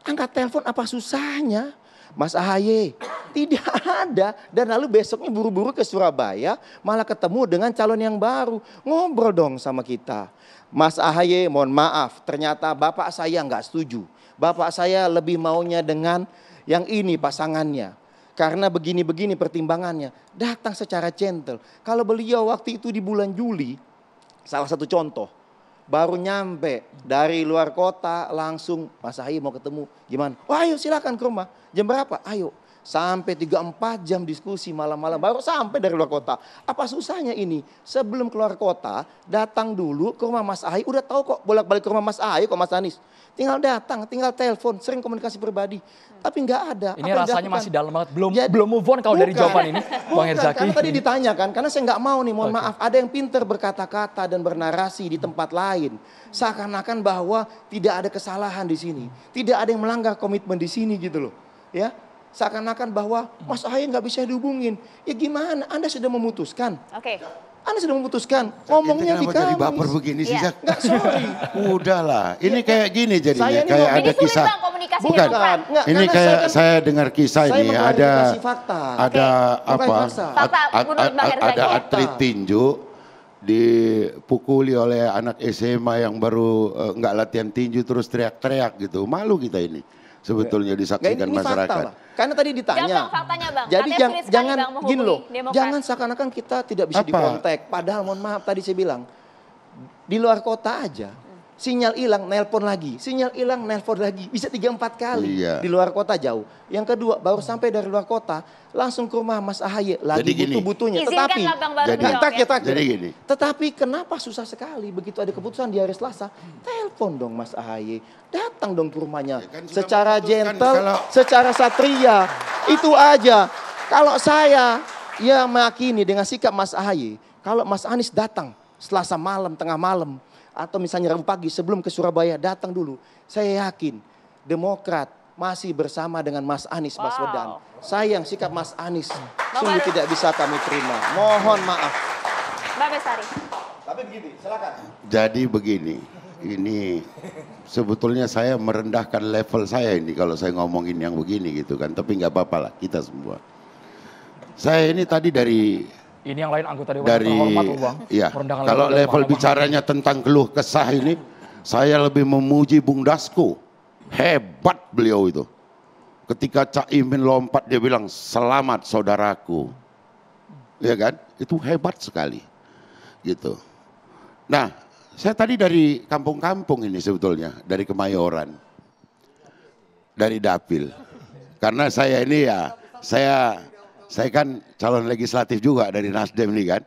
angkat telepon apa susahnya? Mas ahaye tidak ada. Dan lalu besoknya buru-buru ke Surabaya, malah ketemu dengan calon yang baru. Ngobrol dong sama kita. Mas ahaye mohon maaf, ternyata bapak saya nggak setuju. Bapak saya lebih maunya dengan yang ini pasangannya karena begini-begini pertimbangannya, datang secara gentle. Kalau beliau waktu itu di bulan Juli, salah satu contoh, baru nyampe dari luar kota langsung Mas Ahi mau ketemu gimana? Wah ayo silakan ke rumah. Jam berapa? Ayo. Sampai tiga empat jam diskusi malam-malam baru sampai dari luar kota. Apa susahnya ini? Sebelum keluar kota, datang dulu ke rumah Mas Ahy. Udah tahu kok bolak-balik ke rumah Mas Ahy kok Mas Anies. Tinggal datang, tinggal telepon, sering komunikasi pribadi. Tapi nggak ada. Ini Apa rasanya masih dalam banget. Belum ya, belum move on kalau bukan, dari jawaban ini, bukan, Bang Herzaki. Karena tadi ditanya kan, karena saya nggak mau nih, mohon okay. maaf. Ada yang pinter berkata-kata dan bernarasi di tempat lain. Seakan-akan bahwa tidak ada kesalahan di sini. Tidak ada yang melanggar komitmen di sini gitu loh. Ya, seakan-akan bahwa Mas Ahaye nggak bisa dihubungin. Ya gimana? Anda sudah memutuskan. Oke. Okay. Anda sudah memutuskan. Ngomongnya di kami. jadi baper begini sih, yeah. Enggak, sorry. [LAUGHS] Udahlah. Ini iya. kayak gini jadinya. Saya kayak ini ada kisah. Bang, Bukan. ini kayak kan saya, dengar kisah ini ada ada apa? ada atlet tinju dipukuli oleh anak SMA yang baru eh, nggak latihan tinju terus teriak-teriak gitu. Malu kita ini sebetulnya disaksikan nah, ini, masyarakat. Fakta, Karena tadi ditanya. Ya, faktanya bang. Jadi jang, jangan gini loh, Demokrat. jangan seakan-akan kita tidak bisa Apa? dikontak. Padahal mohon maaf tadi saya bilang di luar kota aja sinyal hilang, nelpon lagi, sinyal hilang, nelpon lagi, bisa tiga empat kali iya. di luar kota jauh. Yang kedua baru sampai dari luar kota langsung ke rumah Mas Ahaye lagi butuh-butuhnya. Ya. Tetapi jadi, ya, Tetapi kenapa susah sekali begitu ada keputusan di hari Selasa, telepon dong Mas Ahaye, datang dong ke rumahnya ya kan, secara gentle, kalau... secara satria. Itu aja. Kalau saya ya meyakini dengan sikap Mas Ahaye, kalau Mas Anies datang Selasa malam, tengah malam, atau misalnya rem pagi sebelum ke Surabaya datang dulu. Saya yakin Demokrat masih bersama dengan Mas Anies wow. Baswedan. Sayang sikap Mas Anies sungguh tidak bisa kami terima. Mohon maaf. Mbak Besari. Tapi begini, silakan. Jadi begini, ini sebetulnya saya merendahkan level saya ini kalau saya ngomongin yang begini gitu kan. Tapi nggak apa-apa lah kita semua. Saya ini tadi dari ini yang lain anggota dewan dari ya. Kalau level, level bicaranya tentang keluh kesah ini, saya lebih memuji Bung Dasko. Hebat beliau itu. Ketika Cak Imin lompat dia bilang selamat saudaraku. Ya kan? Itu hebat sekali. Gitu. Nah, saya tadi dari kampung-kampung ini sebetulnya, dari Kemayoran. Dari Dapil. Karena saya ini ya, saya saya kan calon legislatif juga dari Nasdem nih kan.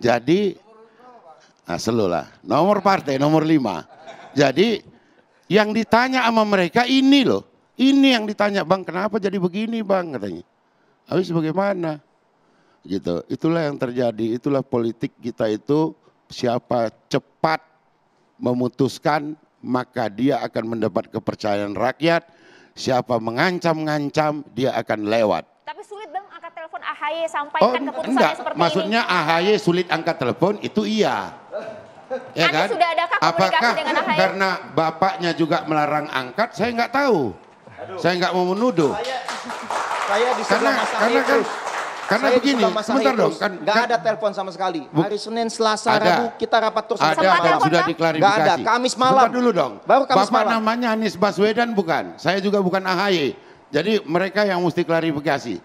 Jadi nah selulah. Nomor partai nomor lima. Jadi yang ditanya sama mereka ini loh. Ini yang ditanya bang kenapa jadi begini bang katanya. Habis bagaimana? Gitu. Itulah yang terjadi. Itulah politik kita itu siapa cepat memutuskan maka dia akan mendapat kepercayaan rakyat siapa mengancam-ngancam dia akan lewat. AHY sampaikan oh, keputusannya seperti Maksudnya ini? Maksudnya AHY sulit angkat telepon itu iya. Ya Anda kan? sudah adakah komunikasi Apakah dengan AHY? karena bapaknya juga melarang angkat, saya nggak tahu. Aduh. Saya nggak mau menuduh. Saya, saya karena, karena kan, karena saya begini, sebentar dong. Kan, gak kan, ada telepon sama sekali. Hari Senin, Selasa, ada, Rabu kita rapat terus. Ada, ada sudah diklarifikasi. Gak ada, Kamis malam. Sebentar dulu dong. Baru Kamis Bapak malam. namanya Anies Baswedan bukan? Saya juga bukan AHY. Jadi mereka yang mesti klarifikasi.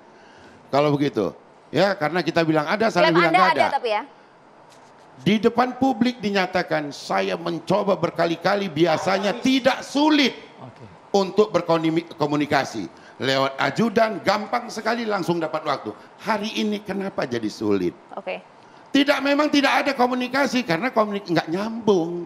Kalau begitu. Ya, karena kita bilang ada, saya bilang tidak ada. ada tapi ya. Di depan publik dinyatakan saya mencoba berkali-kali biasanya tidak sulit okay. untuk berkomunikasi. Lewat ajudan gampang sekali langsung dapat waktu. Hari ini kenapa jadi sulit? Oke. Okay. Tidak memang tidak ada komunikasi karena komunik nggak nyambung.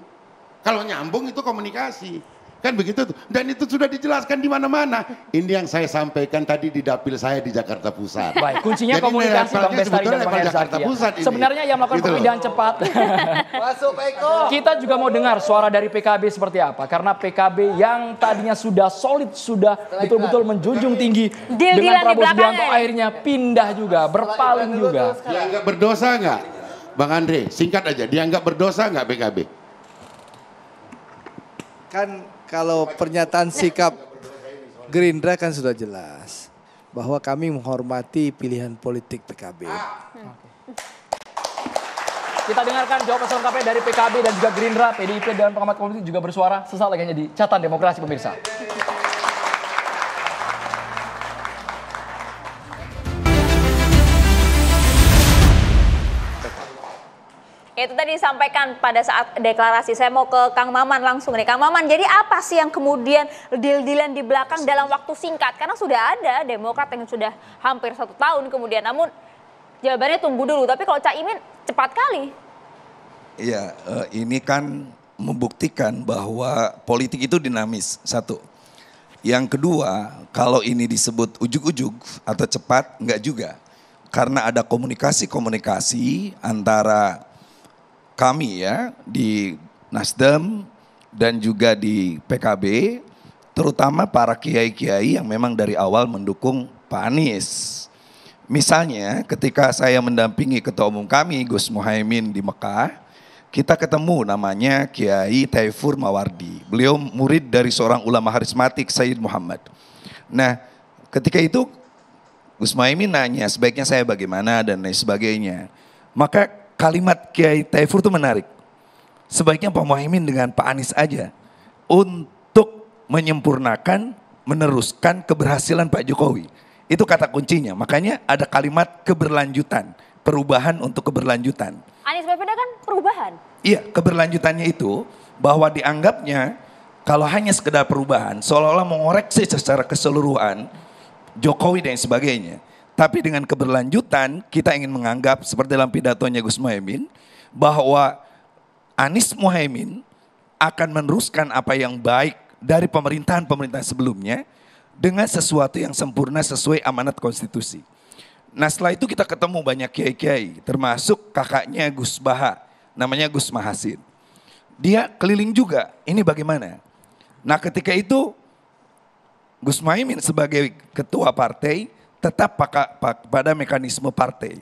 Kalau nyambung itu komunikasi. Kan begitu tuh. Dan itu sudah dijelaskan di mana-mana. Ini yang saya sampaikan tadi di dapil saya di Jakarta Pusat. Baik, kuncinya Jadi komunikasi Bang Bestari dan Jakarta Pusat, ini. Sebenarnya yang melakukan gitu pemindahan cepat. [LAUGHS] Masuk Eko. Kita juga mau dengar suara dari PKB seperti apa. Karena PKB yang tadinya sudah solid, sudah betul-betul menjunjung tinggi Deal dengan Prabowo Subianto ya? akhirnya pindah juga, berpaling juga. Dianggap berdosa nggak? Bang Andre, singkat aja, Dia dianggap berdosa nggak PKB? Kan kalau pernyataan sikap Gerindra kan sudah jelas bahwa kami menghormati pilihan politik PKB. Kita dengarkan jawaban pasangan dari PKB dan juga Gerindra, PDIP dan pengamat politik juga bersuara Sesal lagi hanya di catatan demokrasi pemirsa. itu tadi disampaikan pada saat deklarasi. Saya mau ke Kang Maman langsung nih. Kang Maman, jadi apa sih yang kemudian deal-dealan di belakang dalam waktu singkat? Karena sudah ada Demokrat yang sudah hampir satu tahun kemudian. Namun jawabannya tunggu dulu. Tapi kalau Cak Imin cepat kali. Iya, eh, ini kan membuktikan bahwa politik itu dinamis, satu. Yang kedua, kalau ini disebut ujuk-ujuk atau cepat, enggak juga. Karena ada komunikasi-komunikasi antara kami ya di Nasdem dan juga di PKB, terutama para kiai-kiai yang memang dari awal mendukung Pak Anies. Misalnya ketika saya mendampingi ketua umum kami Gus Muhaimin di Mekah, kita ketemu namanya Kiai Taifur Mawardi. Beliau murid dari seorang ulama harismatik Sayyid Muhammad. Nah, ketika itu Gus Muhaimin nanya sebaiknya saya bagaimana dan lain sebagainya. Maka kalimat Kiai Taifur itu menarik. Sebaiknya Pak Mohaimin dengan Pak Anies aja untuk menyempurnakan, meneruskan keberhasilan Pak Jokowi. Itu kata kuncinya. Makanya ada kalimat keberlanjutan, perubahan untuk keberlanjutan. Anies Baswedan kan perubahan. Iya, keberlanjutannya itu bahwa dianggapnya kalau hanya sekedar perubahan, seolah-olah mengoreksi secara keseluruhan Jokowi dan sebagainya. Tapi dengan keberlanjutan kita ingin menganggap seperti dalam pidatonya Gus Muhaimin bahwa Anies Muhaimin akan meneruskan apa yang baik dari pemerintahan-pemerintahan sebelumnya dengan sesuatu yang sempurna sesuai amanat konstitusi. Nah setelah itu kita ketemu banyak kiai-kiai termasuk kakaknya Gus Baha namanya Gus Mahasin. Dia keliling juga ini bagaimana. Nah ketika itu Gus Muhaimin sebagai ketua partai tetap pada mekanisme partai.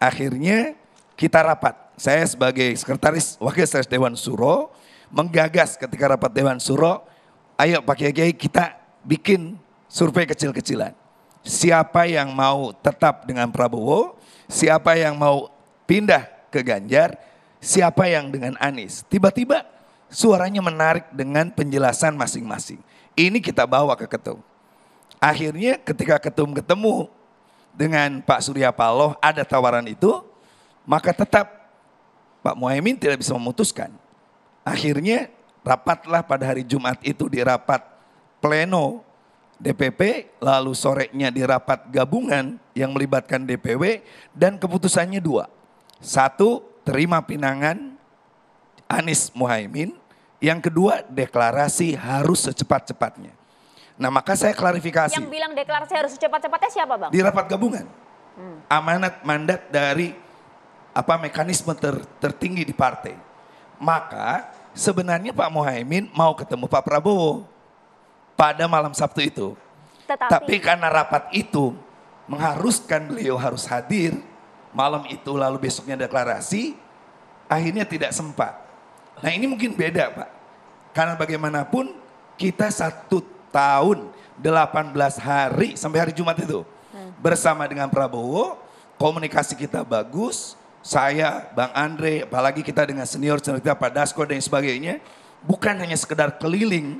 Akhirnya kita rapat. Saya sebagai sekretaris wakil sekretaris Dewan Suro menggagas ketika rapat Dewan Suro, ayo Pak Kiai kita bikin survei kecil-kecilan. Siapa yang mau tetap dengan Prabowo, siapa yang mau pindah ke Ganjar, siapa yang dengan Anies. Tiba-tiba suaranya menarik dengan penjelasan masing-masing. Ini kita bawa ke ketua Akhirnya ketika ketum ketemu dengan Pak Surya Paloh ada tawaran itu, maka tetap Pak Muhaimin tidak bisa memutuskan. Akhirnya rapatlah pada hari Jumat itu di rapat pleno DPP, lalu sorenya di rapat gabungan yang melibatkan DPW dan keputusannya dua. Satu, terima pinangan Anies Muhaimin. Yang kedua, deklarasi harus secepat-cepatnya. Nah maka saya klarifikasi. Yang bilang deklarasi harus cepat-cepatnya siapa bang? Di rapat gabungan. Hmm. Amanat mandat dari apa mekanisme ter, tertinggi di partai. Maka sebenarnya Pak Mohaimin mau ketemu Pak Prabowo pada malam Sabtu itu. Tetapi, Tapi karena rapat itu mengharuskan beliau harus hadir malam itu lalu besoknya deklarasi, akhirnya tidak sempat. Nah ini mungkin beda Pak. Karena bagaimanapun kita satu tahun 18 hari sampai hari Jumat itu hmm. bersama dengan Prabowo komunikasi kita bagus saya Bang Andre apalagi kita dengan senior senior kita Pak Dasko dan sebagainya bukan hanya sekedar keliling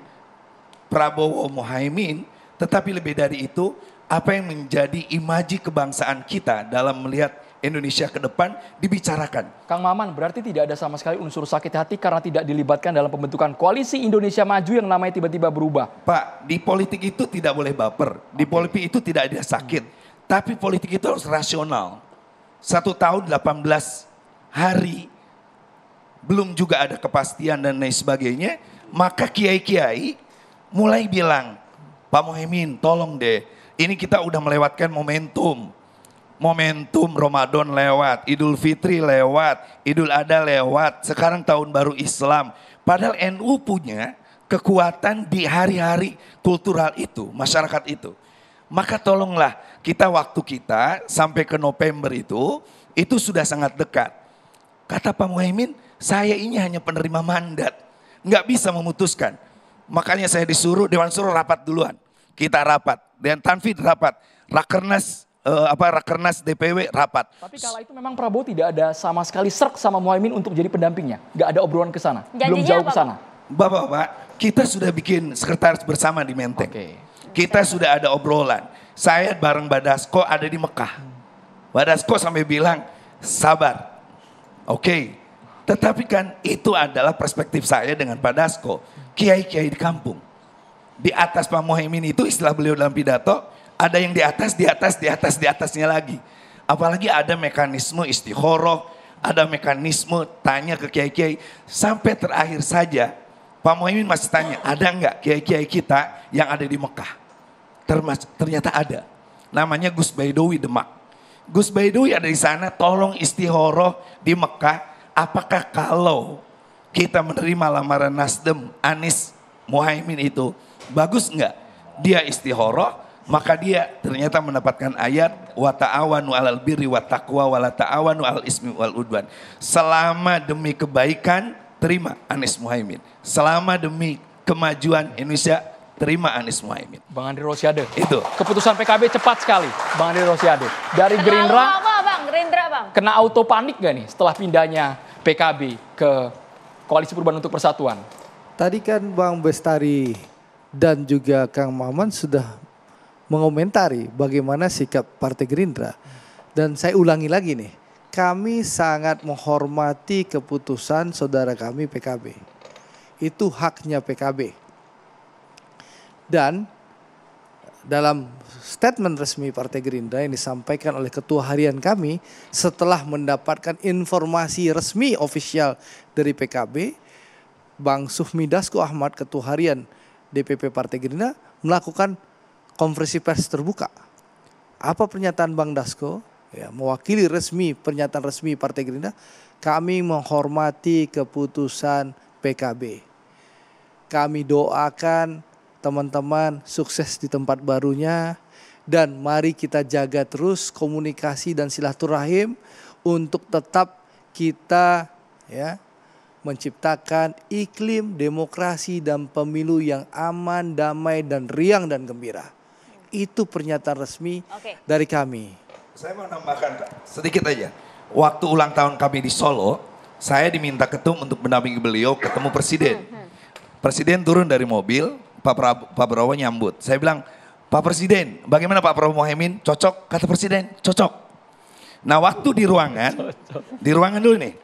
Prabowo Muhaimin tetapi lebih dari itu apa yang menjadi imaji kebangsaan kita dalam melihat Indonesia ke depan dibicarakan. Kang Maman, berarti tidak ada sama sekali unsur sakit hati karena tidak dilibatkan dalam pembentukan koalisi Indonesia Maju yang namanya tiba-tiba berubah. Pak, di politik itu tidak boleh baper. Di politik itu tidak ada sakit. Tapi politik itu harus rasional. Satu tahun 18 hari belum juga ada kepastian dan lain sebagainya. Maka kiai-kiai mulai bilang, Pak Mohaimin tolong deh ini kita udah melewatkan momentum momentum Ramadan lewat, Idul Fitri lewat, Idul Adha lewat, sekarang tahun baru Islam. Padahal NU punya kekuatan di hari-hari kultural itu, masyarakat itu. Maka tolonglah kita waktu kita sampai ke November itu, itu sudah sangat dekat. Kata Pak Muhaimin, saya ini hanya penerima mandat. Nggak bisa memutuskan. Makanya saya disuruh, Dewan Suruh rapat duluan. Kita rapat, dan Tanfid rapat. Rakernas uh, apa rakernas DPW rapat. Tapi kala itu memang Prabowo tidak ada sama sekali serk sama Muhaimin untuk jadi pendampingnya. Gak ada obrolan ke sana. Belum jauh ke sana. Bapak-bapak, kita sudah bikin sekretaris bersama di Menteng. Okay. Kita sudah ada obrolan. Saya bareng Badasko ada di Mekah. Badasko sampai bilang, sabar. Oke. Okay. Tetapi kan itu adalah perspektif saya dengan Pak Dasko. Kiai-kiai di kampung. Di atas Pak Mohaimin itu istilah beliau dalam pidato, ada yang di atas, di atas, di atas, di atasnya lagi. Apalagi ada mekanisme istikharah, ada mekanisme tanya ke kiai-kiai. Sampai terakhir saja, Pak Muhyiddin masih tanya, ada nggak kiai-kiai kita yang ada di Mekah? Termas, ternyata ada. Namanya Gus Baidowi Demak. Gus Baidowi ada di sana, tolong istihoroh di Mekah. Apakah kalau kita menerima lamaran Nasdem, Anies, Muhaimin itu, bagus enggak? Dia istihoroh, maka dia ternyata mendapatkan ayat wa ta'awanu 'alal birri wa taqwa wa la ta'awanu 'alal ismi wal udwan. Selama demi kebaikan terima Anies Muhaimin. Selama demi kemajuan Indonesia terima Anies Muhaimin. Bang Andri Rosiade. Itu. Keputusan PKB cepat sekali, Bang Andri Rosiade. Dari kena Gerindra. Apa, Bang? Gerindra, Bang. Kena auto panik gak nih setelah pindahnya PKB ke Koalisi Perubahan untuk Persatuan? Tadi kan Bang Bestari dan juga Kang Maman sudah mengomentari bagaimana sikap Partai Gerindra. Dan saya ulangi lagi nih, kami sangat menghormati keputusan saudara kami PKB. Itu haknya PKB. Dan dalam statement resmi Partai Gerindra yang disampaikan oleh ketua harian kami setelah mendapatkan informasi resmi ofisial dari PKB, Bang Sufmi Dasko Ahmad ketua harian DPP Partai Gerindra melakukan Konversi pers terbuka. Apa pernyataan Bang Dasko? Ya, mewakili resmi pernyataan resmi Partai Gerindra, kami menghormati keputusan PKB. Kami doakan teman-teman sukses di tempat barunya dan mari kita jaga terus komunikasi dan silaturahim untuk tetap kita ya menciptakan iklim demokrasi dan pemilu yang aman, damai, dan riang dan gembira. Itu pernyataan resmi okay. dari kami. Saya mau nambahkan sedikit aja. Waktu ulang tahun kami di Solo, saya diminta ketum untuk mendampingi beliau ketemu presiden. Hmm, hmm. Presiden turun dari mobil, Pak Prabowo, Pak Prabowo nyambut. Saya bilang, Pak Presiden, bagaimana Pak Prabowo Mohaimin? Cocok? Kata Presiden, cocok. Nah waktu di ruangan, di ruangan dulu nih,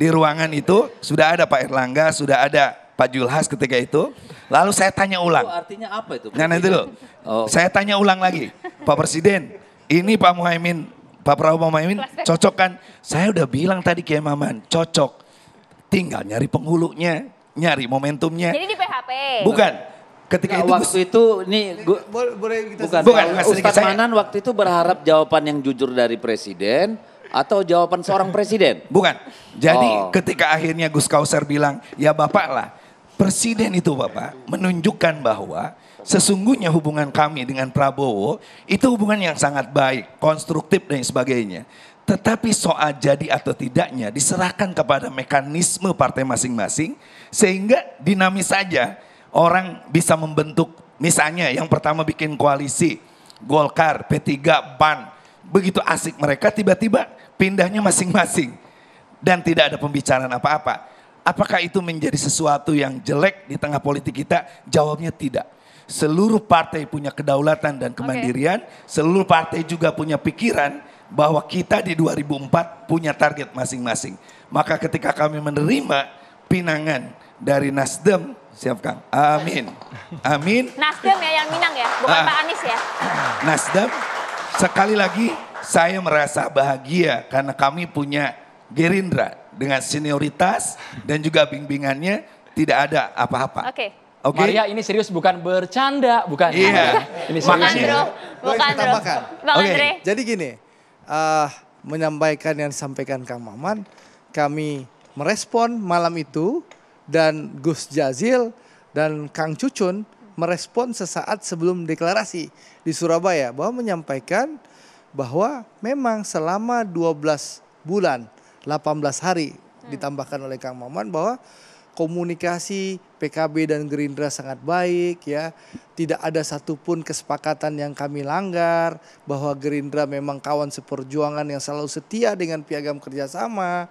di ruangan itu sudah ada Pak Erlangga, sudah ada Pak Julhas ketika itu. Lalu saya tanya ulang. Itu artinya apa itu? Nah, nanti dulu. Oh. Saya tanya ulang lagi. Pak Presiden, ini Pak Muhaimin, Pak Prabowo Muhaimin cocok kan? Saya udah bilang tadi Kiai Maman, cocok. Tinggal nyari penghulunya, nyari momentumnya. Jadi di PHP. Bukan. Ketika nah, itu waktu itu nih gue... boleh kita bukan, bukan Ustaz saya. Manan waktu itu berharap jawaban yang jujur dari presiden atau jawaban seorang presiden? Bukan. Jadi oh. ketika akhirnya Gus Kausar bilang, "Ya Bapak lah, Presiden itu Bapak menunjukkan bahwa sesungguhnya hubungan kami dengan Prabowo itu hubungan yang sangat baik, konstruktif dan sebagainya. Tetapi soal jadi atau tidaknya diserahkan kepada mekanisme partai masing-masing sehingga dinamis saja orang bisa membentuk misalnya yang pertama bikin koalisi Golkar, P3, PAN. Begitu asik mereka tiba-tiba pindahnya masing-masing dan tidak ada pembicaraan apa-apa. Apakah itu menjadi sesuatu yang jelek di tengah politik kita? Jawabnya tidak. Seluruh partai punya kedaulatan dan kemandirian, okay. seluruh partai juga punya pikiran bahwa kita di 2004 punya target masing-masing. Maka ketika kami menerima pinangan dari Nasdem, siap Kang. Amin. Amin. Nasdem ya yang Minang ya, bukan ah. Pak Anies ya. Ah. Nasdem, sekali lagi saya merasa bahagia karena kami punya Gerindra dengan senioritas dan juga bimbingannya tidak ada apa-apa. Oke. Okay. Okay. Maria ini serius bukan bercanda, bukan. Iya. Yeah. ini serius. Bukan, bro, bukan bro. Bang Andre. okay. Jadi gini, uh, menyampaikan yang disampaikan Kang Maman, kami merespon malam itu dan Gus Jazil dan Kang Cucun merespon sesaat sebelum deklarasi di Surabaya bahwa menyampaikan bahwa memang selama 12 bulan 18 hari hmm. ditambahkan oleh Kang Maman bahwa komunikasi PKB dan Gerindra sangat baik ya. Tidak ada satupun kesepakatan yang kami langgar bahwa Gerindra memang kawan seperjuangan yang selalu setia dengan piagam kerjasama.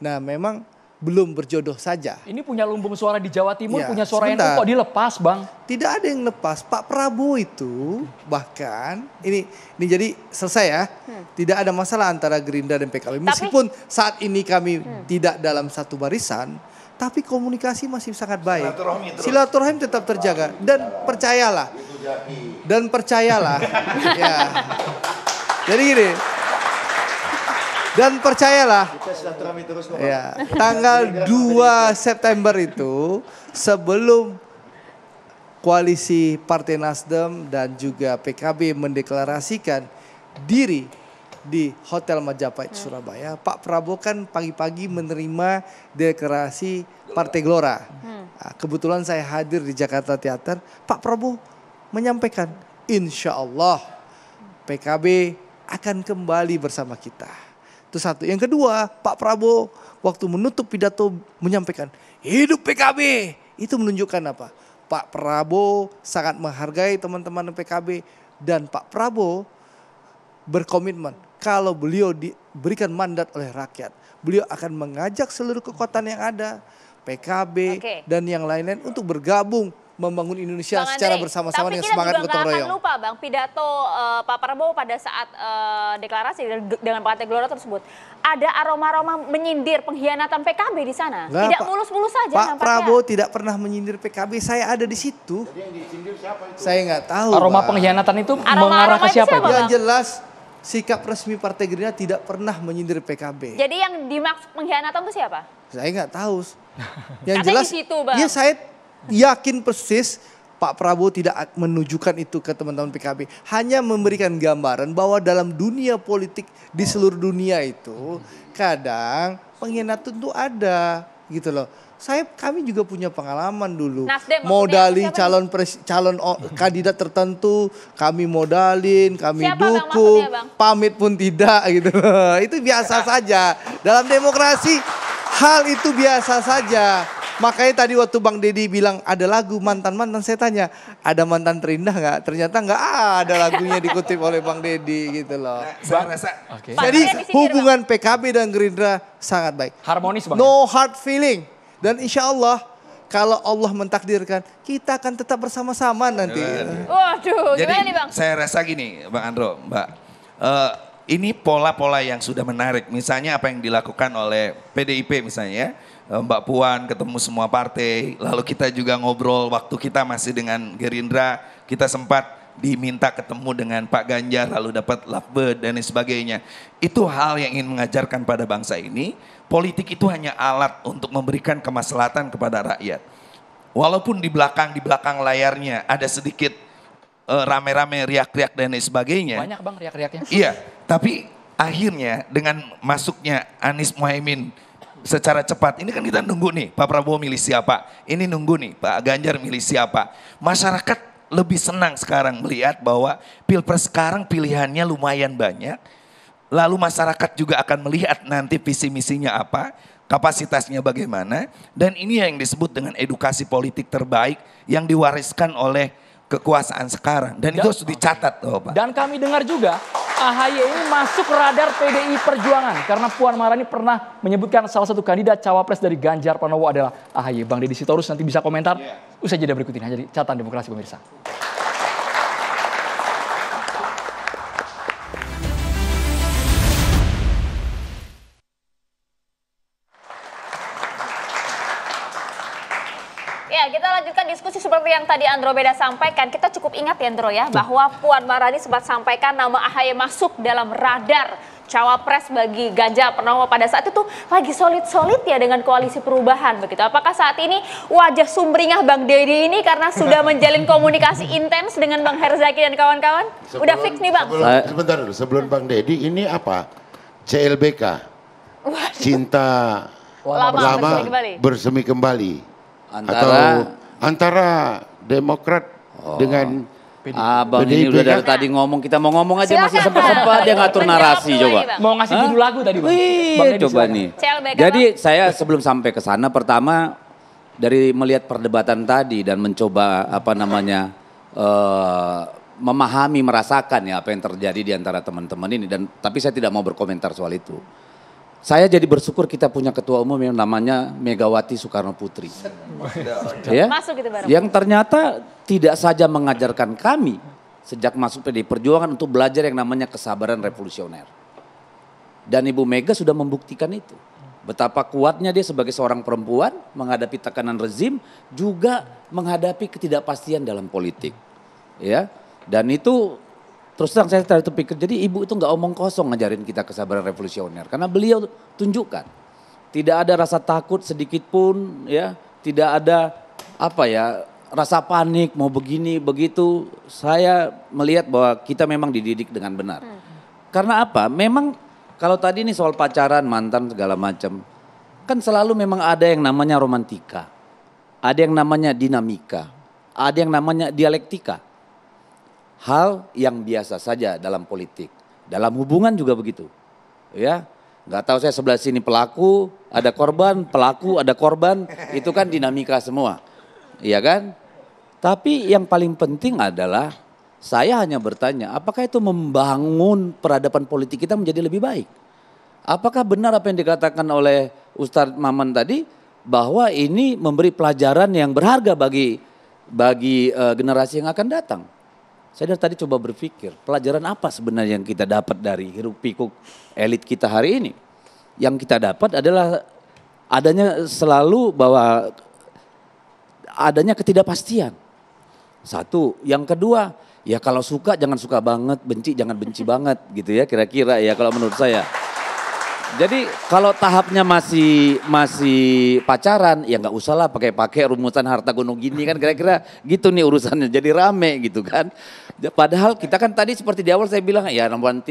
Nah memang belum berjodoh saja. Ini punya lumbung suara di Jawa Timur, ya, punya suara sebentar. NU kok dilepas, Bang? Tidak ada yang lepas. Pak Prabowo itu bahkan ini ini jadi selesai ya. Hmm. Tidak ada masalah antara Gerindra dan PKB. Tapi, Meskipun saat ini kami hmm. tidak dalam satu barisan, tapi komunikasi masih sangat baik. Silaturahim tetap terjaga dan percayalah. Dan percayalah. [LAUGHS] ya. Jadi gini, dan percayalah. Ya, tanggal 2 September itu sebelum koalisi Partai Nasdem dan juga PKB mendeklarasikan diri di Hotel Majapahit hmm. Surabaya. Pak Prabowo kan pagi-pagi menerima deklarasi Partai Gelora. Hmm. Nah, kebetulan saya hadir di Jakarta Teater. Pak Prabowo menyampaikan, insya Allah PKB akan kembali bersama kita. Itu satu. Yang kedua, Pak Prabowo waktu menutup pidato menyampaikan, hidup PKB. Itu menunjukkan apa? Pak Prabowo sangat menghargai teman-teman PKB dan Pak Prabowo berkomitmen kalau beliau diberikan mandat oleh rakyat, beliau akan mengajak seluruh kekuatan yang ada, PKB okay. dan yang lain-lain untuk bergabung membangun Indonesia Bang secara bersama-sama dengan semangat gotong royong. Tapi kita lupa Bang, pidato uh, Pak Prabowo pada saat uh, deklarasi dengan Partai Gelora tersebut, ada aroma-aroma menyindir pengkhianatan PKB di sana. Nah, tidak mulus-mulus saja Pak nampaknya. Prabowo tidak pernah menyindir PKB, saya ada di situ. Jadi yang disindir siapa itu? Saya nggak tahu. Aroma Bang. pengkhianatan itu aroma mengarah ke siapa? siapa yang jelas sikap resmi Partai Gerindra tidak pernah menyindir PKB. Jadi yang dimaksud pengkhianatan itu siapa? Saya nggak tahu. [LAUGHS] Yang jelas, di situ, Bang. Ya saya yakin persis Pak Prabowo tidak menunjukkan itu ke teman-teman PKB. Hanya memberikan gambaran bahwa dalam dunia politik di seluruh dunia itu kadang pengkhianat tentu ada gitu loh. Saya kami juga punya pengalaman dulu. Nasdem, modali calon pres, calon o, kandidat tertentu, kami modalin, kami siapa dukung, bang, pamit pun tidak [LAUGHS] gitu. Itu biasa saja. Dalam demokrasi hal itu biasa saja. Makanya tadi waktu Bang Deddy bilang ada lagu mantan-mantan, saya tanya ada mantan terindah nggak? Ternyata nggak ada lagunya dikutip oleh Bang Deddy gitu loh. Nah, saya rasa. Okay. Jadi hubungan PKB dan Gerindra sangat baik. Harmonis banget. No hard feeling. Dan insya Allah kalau Allah mentakdirkan kita akan tetap bersama-sama nanti. Iya, iya. Waduh, Jadi, gimana nih Bang? Saya rasa gini, Bang Andro, Mbak. Uh, ini pola-pola yang sudah menarik. Misalnya apa yang dilakukan oleh PDIP misalnya ya Eh, Mbak Puan, ketemu semua partai. Lalu kita juga ngobrol waktu kita masih dengan Gerindra, kita sempat diminta ketemu dengan Pak Ganjar lalu dapat lovebird dan sebagainya. Itu hal yang ingin mengajarkan pada bangsa ini, politik itu hanya alat untuk memberikan kemaslahatan kepada rakyat. Walaupun di belakang di belakang layarnya ada sedikit uh, rame-rame riak-riak dan sebagainya. Banyak Bang riak-riaknya. Iya, tapi akhirnya dengan masuknya Anies Muhaimin secara cepat. Ini kan kita nunggu nih, Pak Prabowo milih siapa. Ini nunggu nih, Pak Ganjar milih siapa. Masyarakat lebih senang sekarang melihat bahwa pilpres sekarang pilihannya lumayan banyak. Lalu masyarakat juga akan melihat nanti visi misinya apa, kapasitasnya bagaimana. Dan ini yang disebut dengan edukasi politik terbaik yang diwariskan oleh kekuasaan sekarang dan, dan itu harus dicatat loh Pak. Dan kami dengar juga AHY ini masuk radar PDI Perjuangan karena Puan Maharani pernah menyebutkan salah satu kandidat cawapres dari Ganjar Pranowo adalah AHY. Bang Deddy Sitorus nanti bisa komentar yeah. usai jeda berikut ini. jadi catatan demokrasi pemirsa. ya, kita lanjutkan diskusi seperti yang tadi Andro Beda sampaikan. Kita cukup ingat ya Andro ya, bahwa Puan Marani sempat sampaikan nama AHY masuk dalam radar cawapres bagi Ganjar Pranowo pada saat itu lagi solid-solid ya dengan koalisi perubahan begitu. Apakah saat ini wajah sumringah Bang Deddy ini karena sudah [LAUGHS] menjalin komunikasi intens dengan Bang Herzaki dan kawan-kawan? Udah fix nih Bang? Sebelum, sebentar dulu, sebelum Bang Deddy ini apa? CLBK, Cinta Lama, lama Bersemi kembali antara atau antara Demokrat oh. dengan Abang ah, ini udah kan? dari tadi ngomong, kita mau ngomong aja masih sempat-sempat dia ngatur narasi coba. Mau ngasih judul lagu tadi Bang. bang coba nih. Jadi saya sebelum sampai ke sana pertama dari melihat perdebatan tadi dan mencoba apa namanya eh, memahami merasakan ya apa yang terjadi di antara teman-teman ini dan tapi saya tidak mau berkomentar soal itu. Saya jadi bersyukur kita punya ketua umum yang namanya Megawati Soekarno Putri. ya, gitu, Yang ternyata tidak saja mengajarkan kami sejak masuk PD Perjuangan untuk belajar yang namanya kesabaran revolusioner. Dan Ibu Mega sudah membuktikan itu. Betapa kuatnya dia sebagai seorang perempuan menghadapi tekanan rezim juga menghadapi ketidakpastian dalam politik. Ya. Dan itu Terus terang saya terpikir, jadi ibu itu nggak omong kosong ngajarin kita kesabaran revolusioner. Karena beliau tunjukkan, tidak ada rasa takut sedikit pun ya, tidak ada apa ya rasa panik mau begini begitu. Saya melihat bahwa kita memang dididik dengan benar. Hmm. Karena apa? Memang kalau tadi ini soal pacaran, mantan segala macam, kan selalu memang ada yang namanya romantika, ada yang namanya dinamika, ada yang namanya dialektika hal yang biasa saja dalam politik. Dalam hubungan juga begitu. Ya, nggak tahu saya sebelah sini pelaku, ada korban, pelaku, ada korban, itu kan dinamika semua. Iya kan? Tapi yang paling penting adalah saya hanya bertanya, apakah itu membangun peradaban politik kita menjadi lebih baik? Apakah benar apa yang dikatakan oleh Ustadz Maman tadi bahwa ini memberi pelajaran yang berharga bagi bagi uh, generasi yang akan datang? Saya dari tadi coba berpikir, pelajaran apa sebenarnya yang kita dapat dari hiruk pikuk elit kita hari ini? Yang kita dapat adalah adanya selalu bahwa adanya ketidakpastian. Satu, yang kedua, ya kalau suka jangan suka banget, benci jangan benci banget gitu ya kira-kira ya kalau menurut saya. Jadi kalau tahapnya masih masih pacaran ya nggak usahlah pakai-pakai rumusan harta gunung gini kan kira-kira gitu nih urusannya jadi rame gitu kan. Ya, padahal kita kan tadi seperti di awal saya bilang ya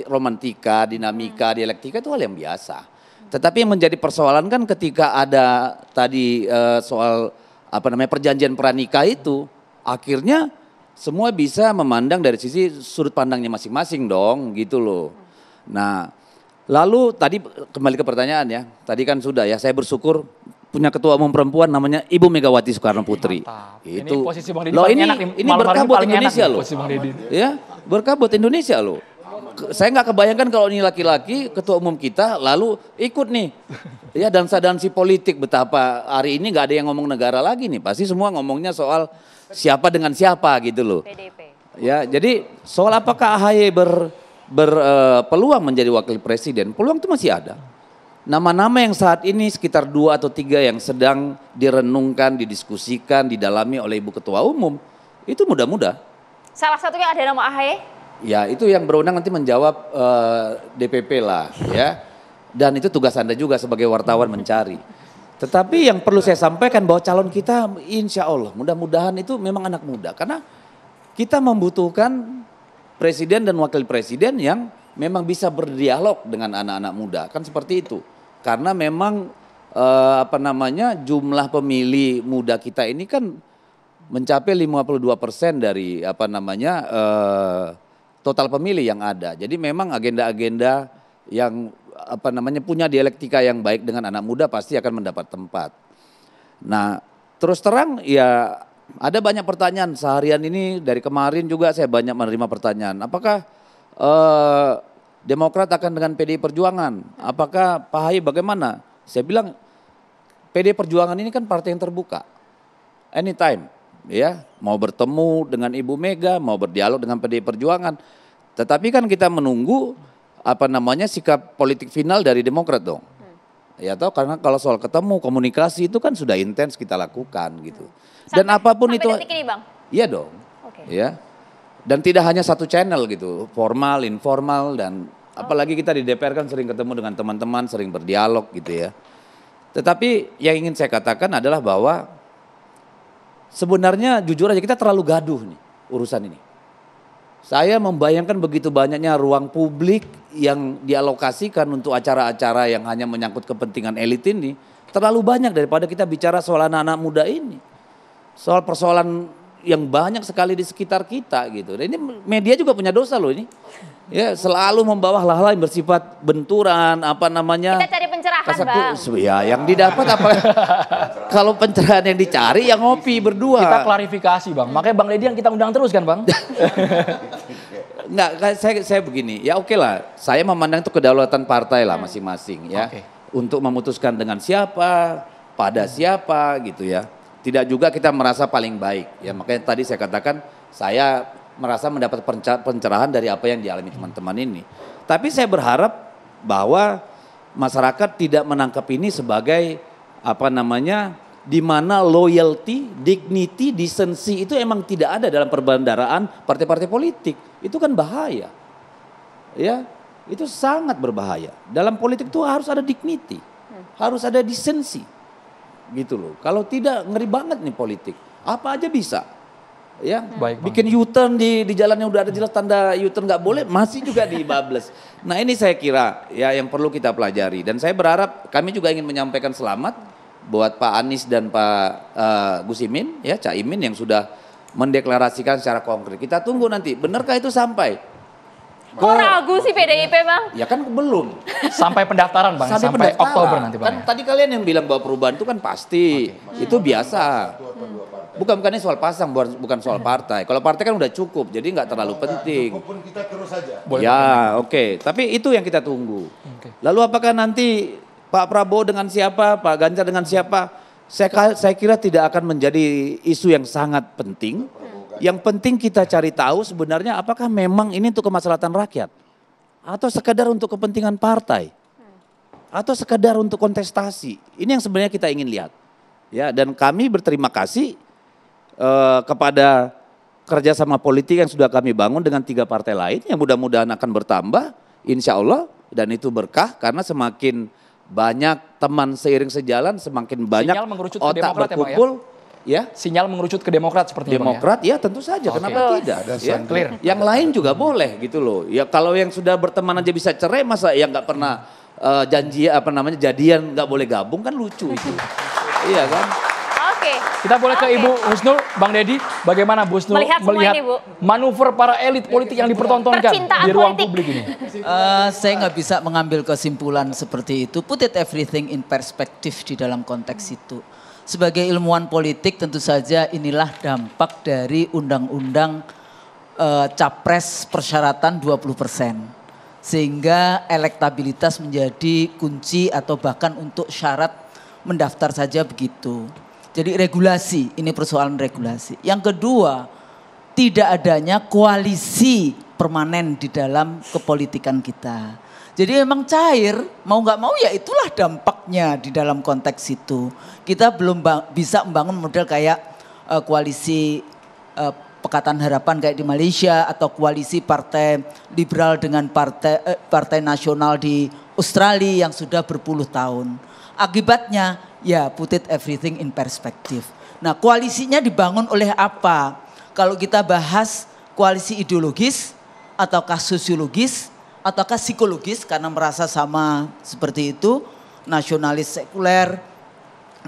romantika, dinamika, hmm. dialektika itu hal yang biasa. Tetapi yang menjadi persoalan kan ketika ada tadi uh, soal apa namanya perjanjian pranikah itu akhirnya semua bisa memandang dari sisi sudut pandangnya masing-masing dong gitu loh. Nah, lalu tadi kembali ke pertanyaan ya. Tadi kan sudah ya saya bersyukur punya ketua umum perempuan namanya Ibu Megawati Soekarno Putri. Mantap. Itu. Ini posisi Bang loh, ini, enak Ini berkah ya, buat Indonesia loh. Ya, berkah buat Indonesia loh. Saya nggak kebayangkan kalau ini laki-laki ketua umum kita lalu ikut nih. Ya dansa-dansi politik betapa hari ini nggak ada yang ngomong negara lagi nih. Pasti semua ngomongnya soal siapa dengan siapa gitu loh. Ya, jadi soal apakah AHY ber berpeluang eh, uh, menjadi wakil presiden, peluang itu masih ada. Nama-nama yang saat ini sekitar dua atau tiga yang sedang direnungkan, didiskusikan, didalami oleh Ibu Ketua Umum, itu mudah-mudah. Salah satunya ada nama AHY? Ya itu yang berwenang nanti menjawab uh, eh, DPP lah ya. Dan itu tugas Anda juga sebagai wartawan mencari. Tetapi yang perlu saya sampaikan bahwa calon kita insya Allah mudah-mudahan itu memang anak muda. Karena kita membutuhkan presiden dan wakil presiden yang memang bisa berdialog dengan anak-anak muda. Kan seperti itu. Karena memang eh, apa namanya jumlah pemilih muda kita ini kan mencapai 52 persen dari apa namanya eh, total pemilih yang ada. Jadi memang agenda-agenda yang apa namanya punya dialektika yang baik dengan anak muda pasti akan mendapat tempat. Nah terus terang ya ada banyak pertanyaan seharian ini dari kemarin juga saya banyak menerima pertanyaan. Apakah eh, Demokrat akan dengan PDI Perjuangan. Apakah Pak Haye bagaimana? Saya bilang PDI Perjuangan ini kan partai yang terbuka. Anytime ya, mau bertemu dengan Ibu Mega, mau berdialog dengan PDI Perjuangan. Tetapi kan kita menunggu apa namanya sikap politik final dari Demokrat dong. Hmm. Ya toh karena kalau soal ketemu komunikasi itu kan sudah intens kita lakukan gitu. Hmm. Sampai, Dan apapun sampai itu ini, Iya dong. Okay. Ya. Dan tidak hanya satu channel gitu, formal, informal dan apalagi kita di DPR kan sering ketemu dengan teman-teman, sering berdialog gitu ya. Tetapi yang ingin saya katakan adalah bahwa sebenarnya jujur aja kita terlalu gaduh nih urusan ini. Saya membayangkan begitu banyaknya ruang publik yang dialokasikan untuk acara-acara yang hanya menyangkut kepentingan elit ini terlalu banyak daripada kita bicara soal anak-anak muda ini. Soal persoalan yang banyak sekali di sekitar kita gitu. Dan ini media juga punya dosa loh ini. Ya selalu membawa hal-hal yang bersifat benturan, apa namanya? Kita cari pencerahan, Kasaku, Bang. Ya, yang didapat apa? [LAUGHS] kalau pencerahan yang dicari yang ngopi berdua. Kita klarifikasi, Bang. Makanya Bang Ledi yang kita undang terus kan, Bang? Enggak, [LAUGHS] saya saya begini. Ya oke okay lah, saya memandang itu kedaulatan partai lah masing-masing ya. Okay. Untuk memutuskan dengan siapa, pada siapa gitu ya tidak juga kita merasa paling baik. Ya makanya tadi saya katakan saya merasa mendapat pencerahan dari apa yang dialami teman-teman ini. Tapi saya berharap bahwa masyarakat tidak menangkap ini sebagai apa namanya di mana loyalty, dignity, decency itu emang tidak ada dalam perbandaraan partai-partai politik. Itu kan bahaya. Ya, itu sangat berbahaya. Dalam politik itu harus ada dignity, harus ada decency gitu loh. Kalau tidak ngeri banget nih politik. Apa aja bisa. Ya, hmm. Baik bikin U-turn di di jalan yang udah ada jelas tanda U-turn nggak boleh, masih juga di bablas. [LAUGHS] nah ini saya kira ya yang perlu kita pelajari dan saya berharap kami juga ingin menyampaikan selamat buat Pak Anies dan Pak uh, Imin ya Caimin yang sudah mendeklarasikan secara konkret. Kita tunggu nanti, benarkah itu sampai? Kok ragu sih PDIP iya. bang? Ya kan belum. [LAUGHS] Sampai pendaftaran bang. Sampai, Sampai Oktober nanti bang. Kan ya? tadi kalian yang bilang bahwa perubahan itu kan pasti. Okay. Itu biasa. Bukan bukannya soal pasang, bukan soal partai. Kalau partai kan udah cukup, jadi nggak terlalu penting. Cukup pun kita terus saja. Boleh ya, oke. Okay. Tapi itu yang kita tunggu. Okay. Lalu apakah nanti Pak Prabowo dengan siapa, Pak Ganjar dengan siapa? Saya, saya kira tidak akan menjadi isu yang sangat penting. Yang penting kita cari tahu sebenarnya apakah memang ini untuk kemaslahatan rakyat atau sekedar untuk kepentingan partai atau sekedar untuk kontestasi. Ini yang sebenarnya kita ingin lihat. Ya, dan kami berterima kasih eh, kepada kerjasama politik yang sudah kami bangun dengan tiga partai lain yang mudah-mudahan akan bertambah, insya Allah. Dan itu berkah karena semakin banyak teman seiring sejalan, semakin banyak otak ya, ya? berkumpul. Ya, ya sinyal mengerucut ke Demokrat seperti ya? Demokrat ya? tentu saja okay. kenapa tidak dan ya, clear. yang lain juga boleh gitu loh ya kalau yang sudah berteman aja bisa cerai masa yang nggak pernah uh, janji apa namanya jadian nggak boleh gabung kan lucu itu [LAUGHS] iya kan oke kita boleh okay. ke Ibu Husnul Bang Deddy. bagaimana Bu Husnul melihat, melihat ini, Bu. manuver para elit politik yang dipertontonkan Percintaan di ruang politik. publik ini uh, [LAUGHS] saya nggak bisa mengambil kesimpulan seperti itu put it everything in perspective di dalam konteks itu sebagai ilmuwan politik tentu saja inilah dampak dari undang-undang e, capres persyaratan 20 persen. Sehingga elektabilitas menjadi kunci atau bahkan untuk syarat mendaftar saja begitu. Jadi regulasi, ini persoalan regulasi. Yang kedua, tidak adanya koalisi permanen di dalam kepolitikan kita. Jadi emang cair, mau nggak mau ya itulah dampaknya di dalam konteks itu. Kita belum bisa membangun model kayak uh, koalisi uh, Pekatan Harapan kayak di Malaysia atau koalisi partai liberal dengan partai uh, partai nasional di Australia yang sudah berpuluh tahun. Akibatnya ya put it everything in perspective. Nah, koalisinya dibangun oleh apa? Kalau kita bahas koalisi ideologis ataukah sosiologis ataukah psikologis karena merasa sama seperti itu nasionalis sekuler,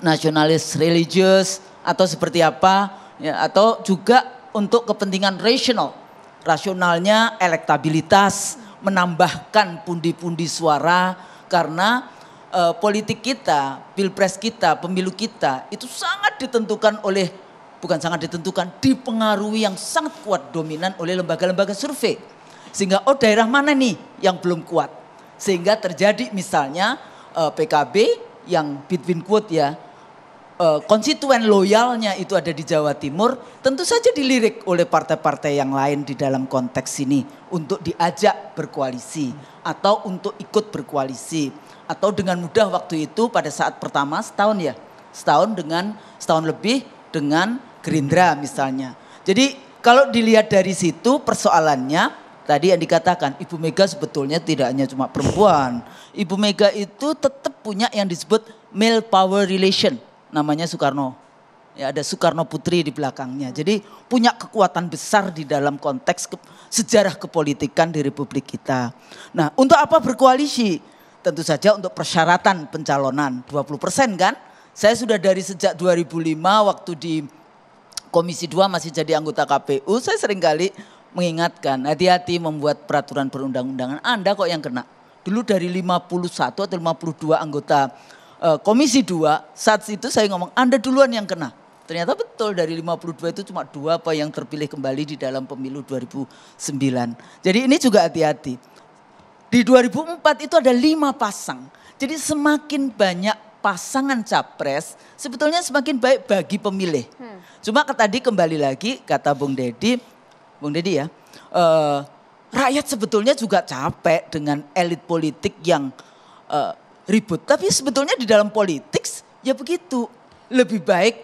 nasionalis religius atau seperti apa ya, atau juga untuk kepentingan rasional. Rasionalnya elektabilitas, menambahkan pundi-pundi suara karena uh, politik kita, pilpres kita, pemilu kita itu sangat ditentukan oleh bukan sangat ditentukan, dipengaruhi yang sangat kuat dominan oleh lembaga-lembaga survei sehingga oh daerah mana nih yang belum kuat. Sehingga terjadi misalnya eh, PKB yang between quote ya. Eh, konstituen loyalnya itu ada di Jawa Timur. Tentu saja dilirik oleh partai-partai yang lain di dalam konteks ini. Untuk diajak berkoalisi atau untuk ikut berkoalisi. Atau dengan mudah waktu itu pada saat pertama setahun ya. Setahun dengan setahun lebih dengan Gerindra misalnya. Jadi kalau dilihat dari situ persoalannya tadi yang dikatakan Ibu Mega sebetulnya tidak hanya cuma perempuan. Ibu Mega itu tetap punya yang disebut male power relation namanya Soekarno. Ya ada Soekarno Putri di belakangnya. Jadi punya kekuatan besar di dalam konteks ke, sejarah kepolitikan di Republik kita. Nah, untuk apa berkoalisi? Tentu saja untuk persyaratan pencalonan 20% kan? Saya sudah dari sejak 2005 waktu di Komisi 2 masih jadi anggota KPU, saya sering kali mengingatkan, hati-hati membuat peraturan perundang-undangan. Anda kok yang kena. Dulu dari 51 atau 52 anggota eh, komisi 2, saat itu saya ngomong Anda duluan yang kena. Ternyata betul dari 52 itu cuma dua apa yang terpilih kembali di dalam pemilu 2009. Jadi ini juga hati-hati. Di 2004 itu ada lima pasang. Jadi semakin banyak pasangan capres sebetulnya semakin baik bagi pemilih. Hmm. Cuma tadi kembali lagi kata Bung Deddy. Bung Deddy ya. Uh, rakyat sebetulnya juga capek dengan elit politik yang uh, ribut. Tapi sebetulnya di dalam politik ya begitu. Lebih baik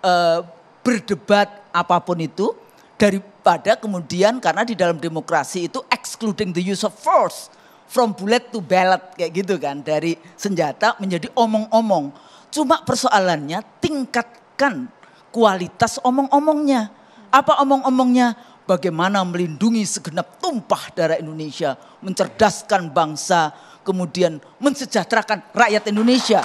uh, berdebat apapun itu daripada kemudian karena di dalam demokrasi itu excluding the use of force from bullet to ballot kayak gitu kan dari senjata menjadi omong-omong. Cuma persoalannya tingkatkan kualitas omong-omongnya. Apa omong-omongnya? bagaimana melindungi segenap tumpah darah Indonesia, mencerdaskan bangsa, kemudian mensejahterakan rakyat Indonesia.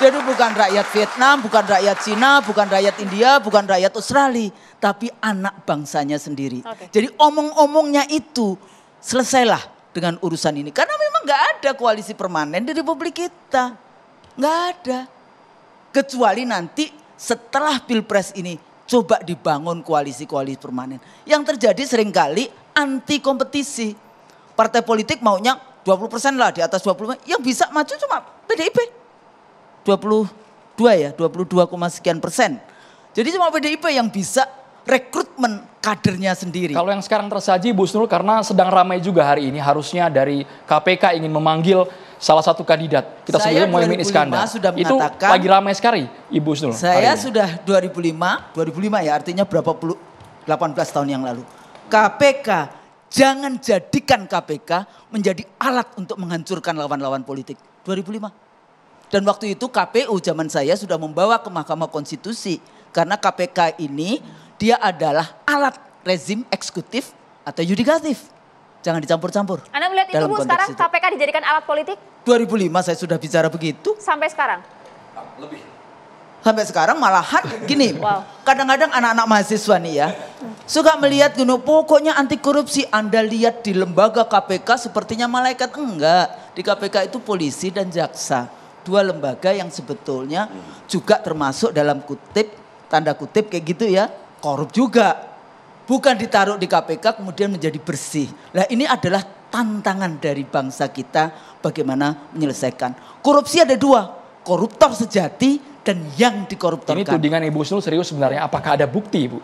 Jadi bukan rakyat Vietnam, bukan rakyat Cina, bukan rakyat India, bukan rakyat Australia, tapi anak bangsanya sendiri. Okay. Jadi omong-omongnya itu selesailah dengan urusan ini. Karena memang nggak ada koalisi permanen di Republik kita. Nggak ada. Kecuali nanti setelah Pilpres ini Coba dibangun koalisi-koalisi permanen. Yang terjadi seringkali anti kompetisi. Partai politik maunya 20 persen lah di atas 20 Yang bisa maju cuma PDIP. 22 ya, 22, sekian persen. Jadi cuma PDIP yang bisa rekrutmen kadernya sendiri. Kalau yang sekarang tersaji Bu Snul karena sedang ramai juga hari ini harusnya dari KPK ingin memanggil salah satu kandidat kita saya mau Muhammad Iskandar. Sudah itu lagi ramai sekali Ibu Usnul. Saya sudah 2005, 2005 ya artinya berapa puluh 18 tahun yang lalu. KPK jangan jadikan KPK menjadi alat untuk menghancurkan lawan-lawan politik. 2005. Dan waktu itu KPU zaman saya sudah membawa ke Mahkamah Konstitusi karena KPK ini dia adalah alat rezim eksekutif atau yudikatif. Jangan dicampur-campur. Anda melihat itu Bu sekarang itu. KPK dijadikan alat politik? 2005 saya sudah bicara begitu. Sampai sekarang? Lebih. Sampai sekarang malahan gini. kadang [LAUGHS] Kadang-kadang anak-anak mahasiswa nih ya. Suka melihat gini, pokoknya anti korupsi. Anda lihat di lembaga KPK sepertinya malaikat. Enggak. Di KPK itu polisi dan jaksa. Dua lembaga yang sebetulnya juga termasuk dalam kutip, tanda kutip kayak gitu ya. Korup juga. Bukan ditaruh di KPK kemudian menjadi bersih. Nah ini adalah tantangan dari bangsa kita bagaimana menyelesaikan. Korupsi ada dua, koruptor sejati dan yang dikoruptorkan. Ini tudingan Ibu Sul serius sebenarnya. Apakah ada bukti, Ibu?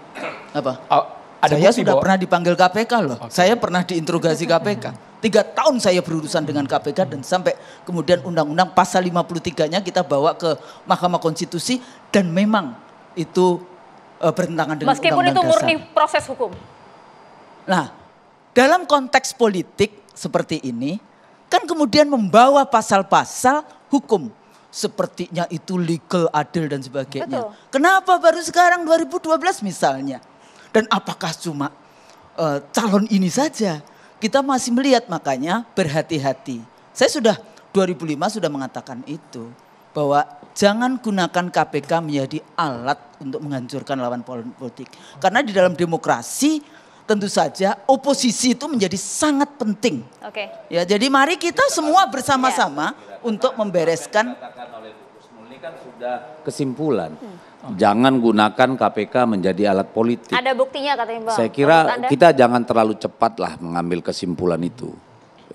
Apa? A ada saya bukti, sudah bahwa... pernah dipanggil KPK loh. Okay. Saya pernah diinterogasi KPK. Tiga tahun saya berurusan dengan KPK dan sampai kemudian undang-undang pasal 53-nya kita bawa ke Mahkamah Konstitusi dan memang itu uh, bertentangan dengan Meskipun undang-undang itu murni proses hukum. Nah, dalam konteks politik seperti ini kan kemudian membawa pasal-pasal hukum sepertinya itu legal adil dan sebagainya. Betul. Kenapa baru sekarang 2012 misalnya? Dan apakah cuma uh, calon ini saja? Kita masih melihat makanya berhati-hati. Saya sudah 2005 sudah mengatakan itu bahwa jangan gunakan KPK menjadi alat untuk menghancurkan lawan politik. Karena di dalam demokrasi tentu saja oposisi itu menjadi sangat penting. Oke. Okay. Ya, jadi mari kita semua bersama-sama yeah. untuk membereskan kan kesimpulan. Jangan gunakan KPK menjadi alat politik. Ada buktinya katanya Bang. Saya kira kita jangan terlalu cepat lah mengambil kesimpulan itu.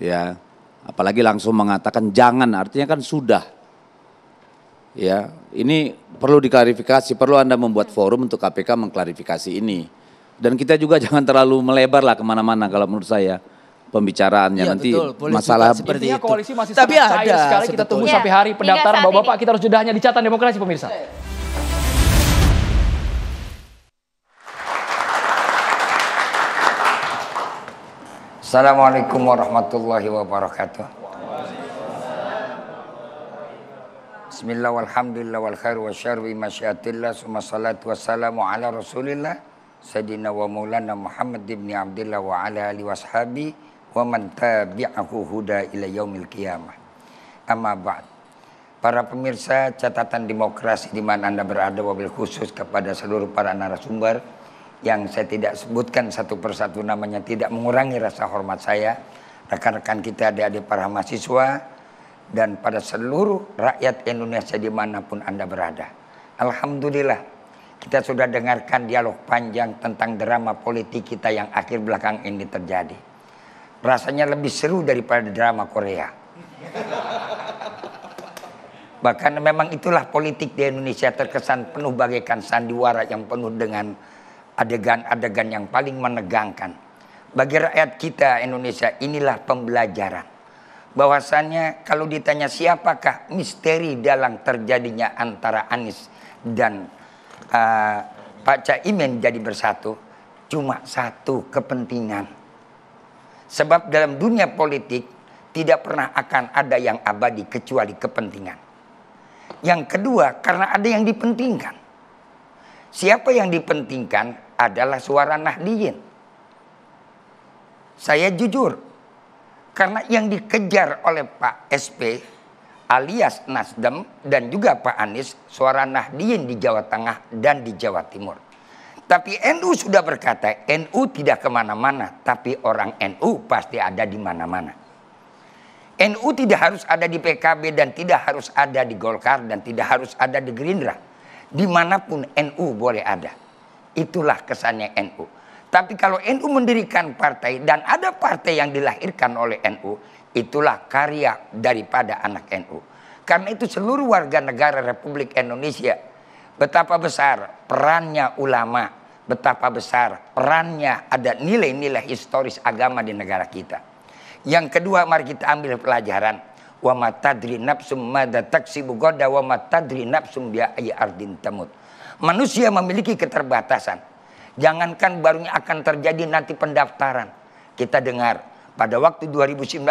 Ya. Apalagi langsung mengatakan jangan artinya kan sudah. Ya, ini perlu diklarifikasi, perlu Anda membuat hmm. forum untuk KPK mengklarifikasi ini. Dan kita juga [LAUGHS] jangan terlalu melebar lah kemana-mana kalau menurut saya pembicaraannya ya, nanti betul, masalah seperti itu. koalisi masih Tapi sangat cair ada, sekali. Kita tunggu ya, sampai hari iya. pendaftaran Bapak-bapak kita harus jedahnya di catatan demokrasi pemirsa. Assalamualaikum warahmatullahi wabarakatuh. Bismillah Alhamdulillah wal khair wa syarwi masyiatillah summa salatu wassalamu ala rasulillah Sayyidina wa maulana Muhammad ibn Abdullah wa ala alihi washabi wa man tabi'ahu huda ila yaumil qiyamah. Amma ba'd. Para pemirsa catatan demokrasi di mana Anda berada wabil khusus kepada seluruh para narasumber yang saya tidak sebutkan satu persatu namanya tidak mengurangi rasa hormat saya rekan-rekan kita adik-adik para mahasiswa dan pada seluruh rakyat Indonesia dimanapun Anda berada. Alhamdulillah kita sudah dengarkan dialog panjang tentang drama politik kita yang akhir belakang ini terjadi. Rasanya lebih seru daripada drama Korea. Bahkan memang itulah politik di Indonesia terkesan penuh bagaikan sandiwara yang penuh dengan adegan-adegan yang paling menegangkan. Bagi rakyat kita Indonesia inilah pembelajaran. Bahwasannya kalau ditanya siapakah misteri dalam terjadinya antara Anies dan uh, Pak Caimin jadi bersatu cuma satu kepentingan. Sebab dalam dunia politik tidak pernah akan ada yang abadi kecuali kepentingan. Yang kedua karena ada yang dipentingkan. Siapa yang dipentingkan adalah suara Nahdiyin. Saya jujur, karena yang dikejar oleh Pak SP alias Nasdem dan juga Pak Anies suara Nahdien di Jawa Tengah dan di Jawa Timur. Tapi NU sudah berkata NU tidak kemana-mana tapi orang NU pasti ada di mana-mana. NU tidak harus ada di PKB dan tidak harus ada di Golkar dan tidak harus ada di Gerindra. Dimanapun NU boleh ada. Itulah kesannya NU. Tapi kalau NU mendirikan partai dan ada partai yang dilahirkan oleh NU, Itulah karya daripada anak NU. Karena itu seluruh warga negara Republik Indonesia betapa besar perannya ulama, betapa besar perannya ada nilai-nilai historis agama di negara kita. Yang kedua mari kita ambil pelajaran wa matadri nafsum mada taksibu goda wa matadri nafsum Manusia memiliki keterbatasan. Jangankan barunya akan terjadi nanti pendaftaran. Kita dengar pada waktu 2019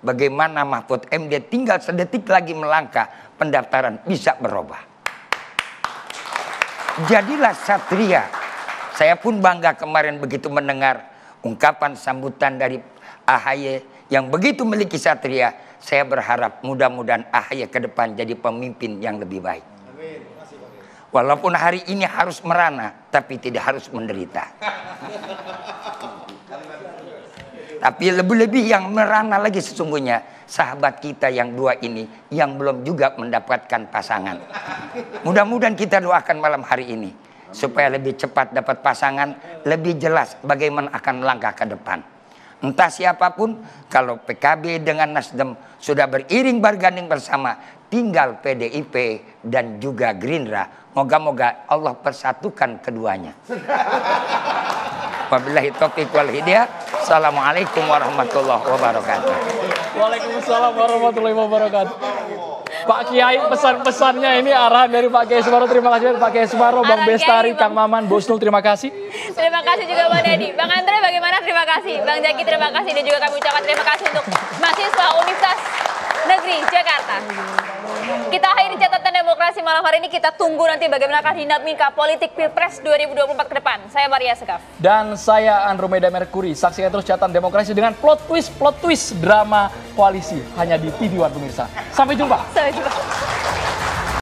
bagaimana Mahfud MD tinggal sedetik lagi melangkah pendaftaran bisa berubah. Jadilah satria. Saya pun bangga kemarin begitu mendengar ungkapan sambutan dari AHY yang begitu memiliki satria. Saya berharap mudah-mudahan AHY ke depan jadi pemimpin yang lebih baik. Walaupun hari ini harus merana, tapi tidak harus menderita. Tapi lebih-lebih yang merana lagi sesungguhnya sahabat kita yang dua ini yang belum juga mendapatkan pasangan. Mudah-mudahan kita doakan malam hari ini supaya lebih cepat dapat pasangan, lebih jelas bagaimana akan melangkah ke depan. Entah siapapun, kalau PKB dengan Nasdem sudah beriring berganding bersama, tinggal PDIP dan juga Gerindra. Moga-moga Allah persatukan keduanya. Wabillahi taufiq wal hidayah. Assalamualaikum warahmatullahi wabarakatuh. Waalaikumsalam warahmatullahi wabarakatuh. Pak Kiai pesan-pesannya ini arahan dari Pak Kiai Sumaro. Terima kasih Pak Kiai Sumaro, Bang Bestari, Kang Maman, Bosnul terima kasih. Terima kasih juga Bang Dedi. Bang Andre bagaimana terima kasih. Bang Jaki terima kasih dan juga kami ucapkan terima kasih untuk mahasiswa Universitas Negeri Jakarta. Kita akhiri catatan demokrasi malam hari ini. Kita tunggu nanti bagaimana akan dinamika politik Pilpres 2024 ke depan. Saya Maria Sekaf. Dan saya Andromeda Mercury. Saksikan terus catatan demokrasi dengan plot twist-plot twist drama koalisi. Hanya di TV One Pemirsa. Sampai jumpa. Sampai jumpa.